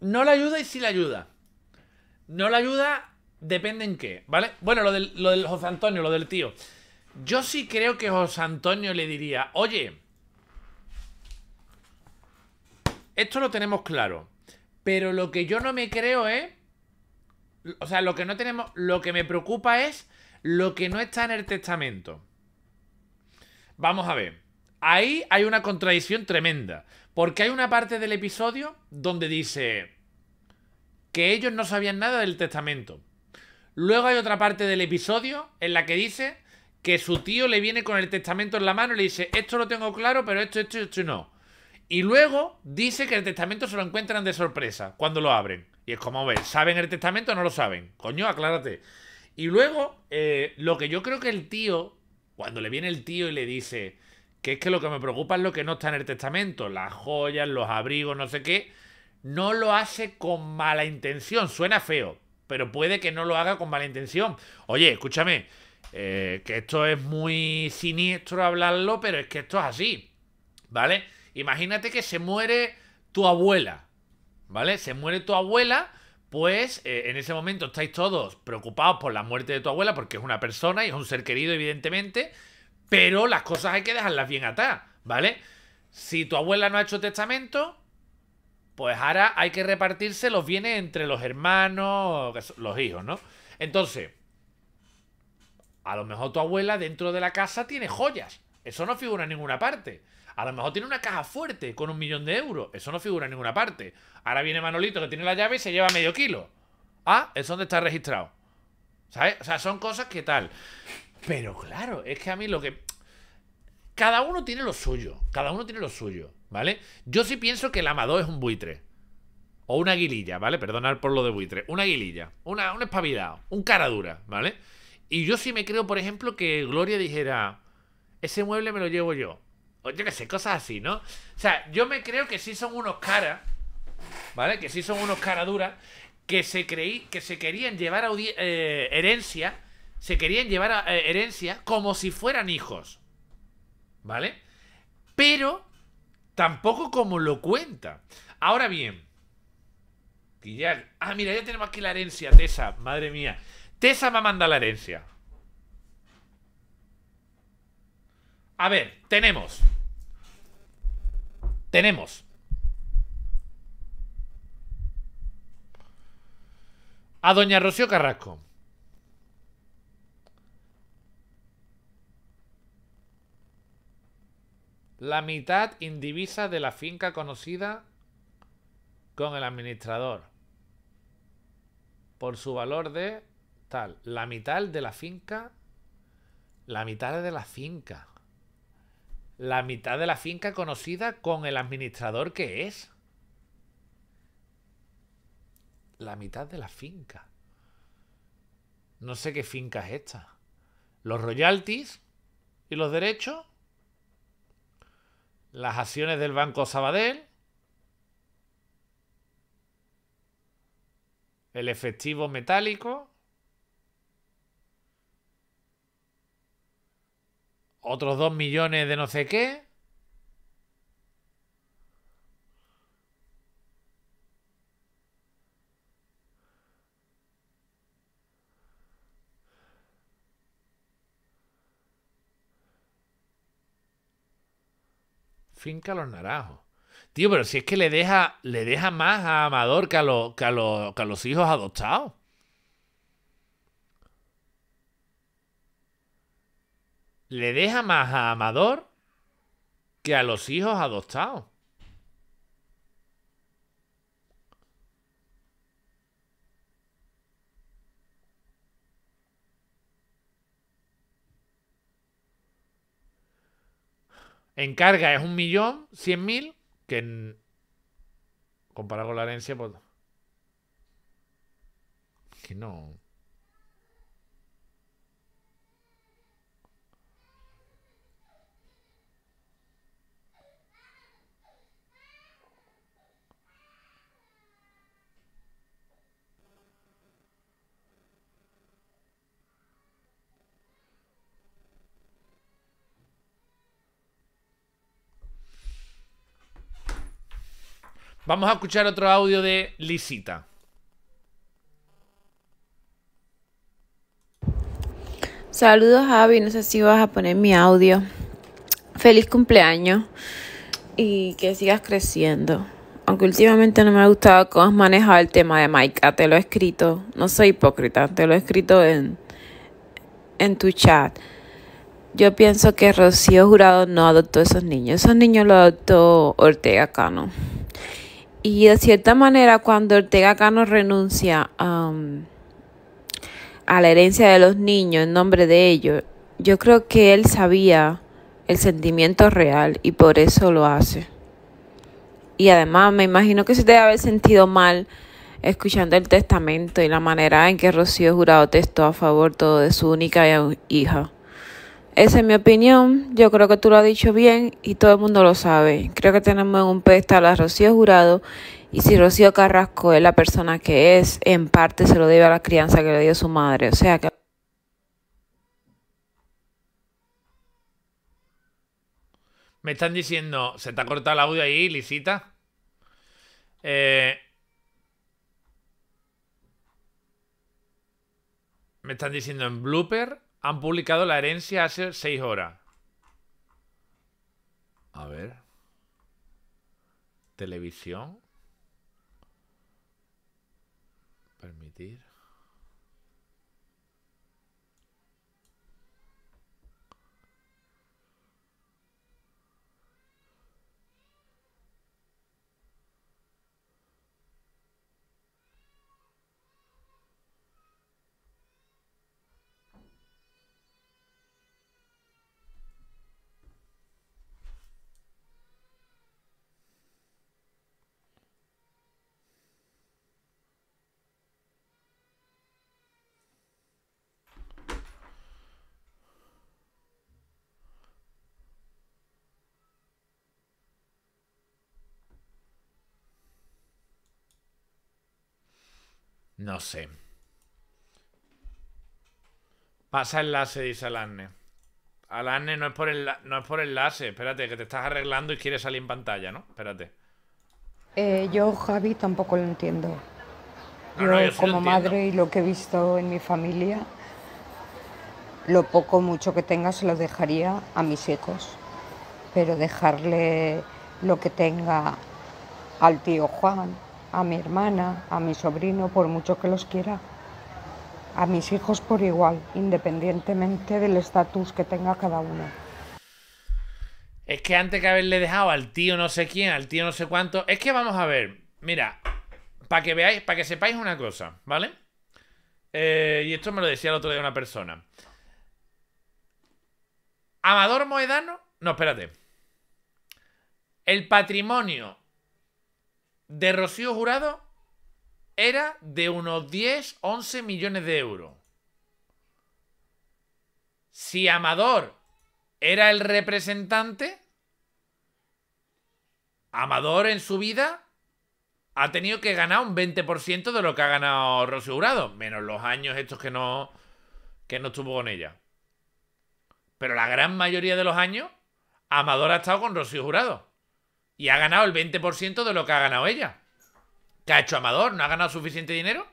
[SPEAKER 1] no la ayuda y sí la ayuda. No la ayuda, depende en qué, ¿vale? Bueno, lo del, lo del José Antonio, lo del tío. Yo sí creo que José Antonio le diría, oye, esto lo tenemos claro. Pero lo que yo no me creo es. O sea, lo que no tenemos. Lo que me preocupa es lo que no está en el testamento. Vamos a ver. Ahí hay una contradicción tremenda. Porque hay una parte del episodio donde dice que ellos no sabían nada del testamento. Luego hay otra parte del episodio en la que dice que su tío le viene con el testamento en la mano y le dice, esto lo tengo claro, pero esto, esto, esto no. Y luego dice que el testamento se lo encuentran de sorpresa cuando lo abren. Y es como, ver, ¿saben el testamento o no lo saben? Coño, aclárate. Y luego, eh, lo que yo creo que el tío, cuando le viene el tío y le dice, que es que lo que me preocupa es lo que no está en el testamento, las joyas, los abrigos, no sé qué, no lo hace con mala intención, suena feo, pero puede que no lo haga con mala intención. Oye, escúchame, eh, que esto es muy siniestro hablarlo, pero es que esto es así, ¿vale? Imagínate que se muere tu abuela, ¿vale? Se muere tu abuela, pues eh, en ese momento estáis todos preocupados por la muerte de tu abuela, porque es una persona y es un ser querido, evidentemente, pero las cosas hay que dejarlas bien atrás, ¿vale? Si tu abuela no ha hecho testamento, pues ahora hay que repartirse los bienes entre los hermanos, los hijos, ¿no? Entonces, a lo mejor tu abuela dentro de la casa tiene joyas. Eso no figura en ninguna parte. A lo mejor tiene una caja fuerte con un millón de euros. Eso no figura en ninguna parte. Ahora viene Manolito que tiene la llave y se lleva medio kilo. Ah, es donde está registrado. ¿Sabes? O sea, son cosas que tal. Pero claro, es que a mí lo que... Cada uno tiene lo suyo, cada uno tiene lo suyo, ¿vale? Yo sí pienso que el amado es un buitre. O una aguililla, ¿vale? Perdonar por lo de buitre. Una aguililla, una, un espabilado, un cara dura, ¿vale? Y yo sí me creo, por ejemplo, que Gloria dijera, ese mueble me lo llevo yo. O yo qué sé, cosas así, ¿no? O sea, yo me creo que sí son unos caras, ¿vale? Que sí son unos caras duras, que se creí, que se querían llevar a eh, herencia se querían llevar a eh, herencia como si fueran hijos. ¿Vale? Pero tampoco como lo cuenta. Ahora bien, ah, mira, ya tenemos aquí la herencia, Tessa, madre mía. Tessa va a mandar la herencia. A ver, tenemos. Tenemos. A doña Rocío Carrasco. la mitad indivisa de la finca conocida con el administrador por su valor de tal, la mitad de la finca, la mitad de la finca, la mitad de la finca conocida con el administrador que es. La mitad de la finca. No sé qué finca es esta. Los royalties y los derechos las acciones del Banco Sabadell, el efectivo metálico, otros 2 millones de no sé qué, finca los naranjos. Tío, pero si es que le deja, le deja más a Amador que a, los, que, a los, que a los hijos adoptados. Le deja más a Amador que a los hijos adoptados. En carga es un millón, cien mil, que en... comparado con la herencia, pues... Que no... Vamos a escuchar otro audio de Lisita.
[SPEAKER 6] Saludos, Javi. No sé si vas a poner mi audio. Feliz cumpleaños y que sigas creciendo. Aunque últimamente no me ha gustado cómo has manejado el tema de Maika, te lo he escrito. No soy hipócrita, te lo he escrito en, en tu chat. Yo pienso que Rocío Jurado no adoptó a esos niños. Esos niños los adoptó Ortega Cano. Y de cierta manera, cuando Ortega Cano renuncia um, a la herencia de los niños en nombre de ellos, yo creo que él sabía el sentimiento real y por eso lo hace. Y además me imagino que se debe haber sentido mal escuchando el testamento y la manera en que Rocío Jurado testó a favor todo de su única hija. Esa es mi opinión, yo creo que tú lo has dicho bien y todo el mundo lo sabe. Creo que tenemos en un pedestal a Rocío Jurado y si Rocío Carrasco es la persona que es, en parte se lo debe a la crianza que le dio su madre. O sea que...
[SPEAKER 1] Me están diciendo, se te ha cortado el audio ahí, licita. Eh, me están diciendo en blooper han publicado la herencia hace seis horas. A ver. Televisión. No sé. Pasa enlace, dice Alanne. Alanne no es por el no es por enlace. Espérate, que te estás arreglando y quieres salir en pantalla, ¿no? Espérate.
[SPEAKER 4] Eh, yo, Javi, tampoco lo entiendo.
[SPEAKER 1] yo, como madre
[SPEAKER 4] y lo que he visto en mi familia, lo poco mucho que tenga se lo dejaría a mis hijos. Pero dejarle lo que tenga al tío Juan, a mi hermana, a mi sobrino, por mucho que los quiera, a mis hijos por igual, independientemente del estatus que tenga cada uno.
[SPEAKER 1] Es que antes que haberle dejado al tío no sé quién, al tío no sé cuánto, es que vamos a ver, mira, para que veáis, para que sepáis una cosa, ¿vale? Eh, y esto me lo decía el otro día una persona. Amador Moedano, no, espérate. El patrimonio de Rocío Jurado era de unos 10, 11 millones de euros. Si Amador era el representante, Amador en su vida ha tenido que ganar un 20% de lo que ha ganado Rocío Jurado, menos los años estos que no, que no estuvo con ella. Pero la gran mayoría de los años, Amador ha estado con Rocío Jurado. Y ha ganado el 20% de lo que ha ganado ella. ¿Qué ha hecho Amador? ¿No ha ganado suficiente dinero?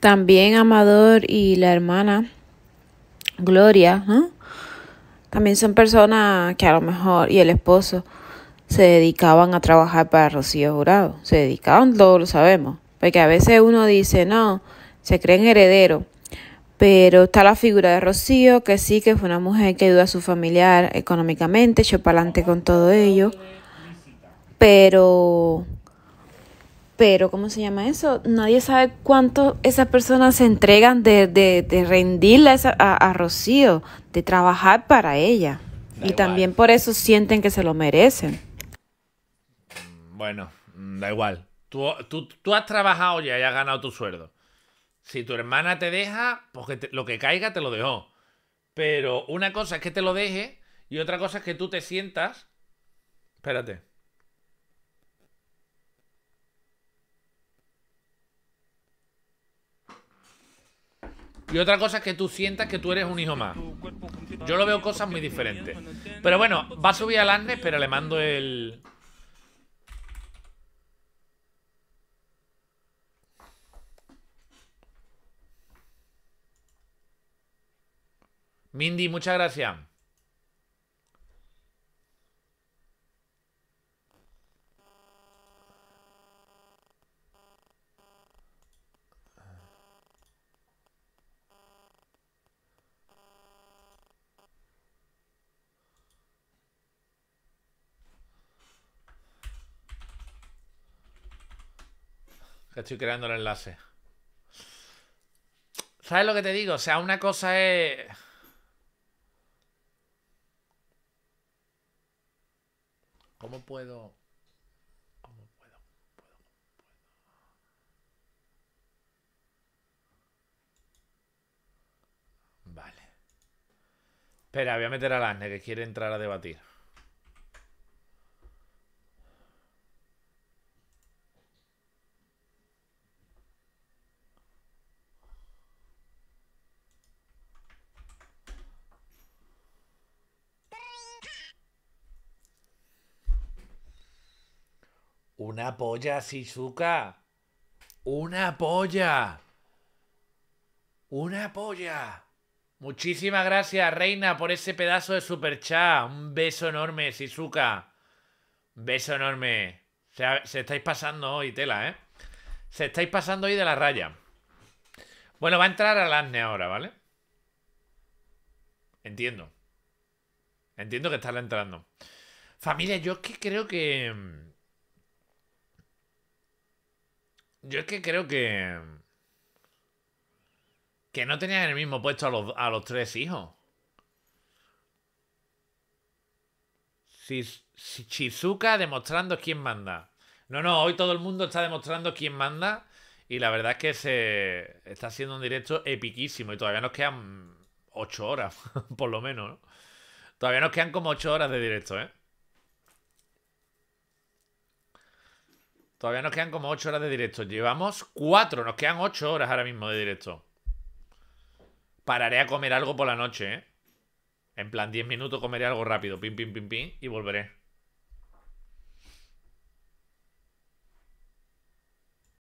[SPEAKER 6] También Amador y la hermana Gloria, ¿eh? también son personas que a lo mejor, y el esposo, se dedicaban a trabajar para Rocío Jurado. Se dedicaban, todos lo sabemos. Porque a veces uno dice, no, se creen herederos pero está la figura de Rocío, que sí, que fue una mujer que ayudó a su familiar económicamente, echó para adelante con todo ello. Pero, pero, ¿cómo se llama eso? Nadie sabe cuánto esas personas se entregan de, de, rendirle a, Rocío, de trabajar para ella. y también por eso sienten que se lo merecen.
[SPEAKER 1] Bueno, da igual. Tú, tú has trabajado ya y has ganado tu sueldo. Si tu hermana te deja, pues lo que caiga te lo dejó. Pero una cosa es que te lo deje y otra cosa es que tú te sientas. Espérate. Y otra cosa es que tú sientas que tú eres un hijo más. Yo lo veo cosas muy diferentes. Pero bueno, va a subir al Arnes, pero le mando el, Mindy, muchas gracias. estoy creando el enlace. ¿Sabes lo que te digo? O sea, una cosa es... ¿Cómo puedo? ¿Cómo puedo? ¿Cómo puedo? puedo? Vale. Espera, voy a meter a Lasne que quiere entrar a debatir. Una polla, Shizuka. Una polla. Una polla. Muchísimas gracias, Reina, por ese pedazo de chat Un beso enorme, Shizuka. beso enorme. Se, estáis pasando hoy, tela, ¿eh? Se estáis pasando hoy de la raya. Bueno, va a entrar al ahora, ¿vale? Entiendo. Entiendo que está entrando. Familia, yo es que creo que... Mm, Yo es que creo que. Que no tenían el mismo puesto a los, tres hijos. si chizuka demostrando quién manda. No, no, hoy todo el mundo está demostrando quién manda. Y la verdad es que se está haciendo un directo epiquísimo. Y todavía nos quedan ocho horas, por lo menos. Todavía nos quedan como ocho horas de directo, ¿eh? Todavía nos quedan como 8 horas de directo. Llevamos 4, nos quedan 8 horas ahora mismo de directo. Pararé a comer algo por la noche, ¿eh? En plan, 10 minutos comeré algo rápido, pim, pim, pim, pim, y volveré.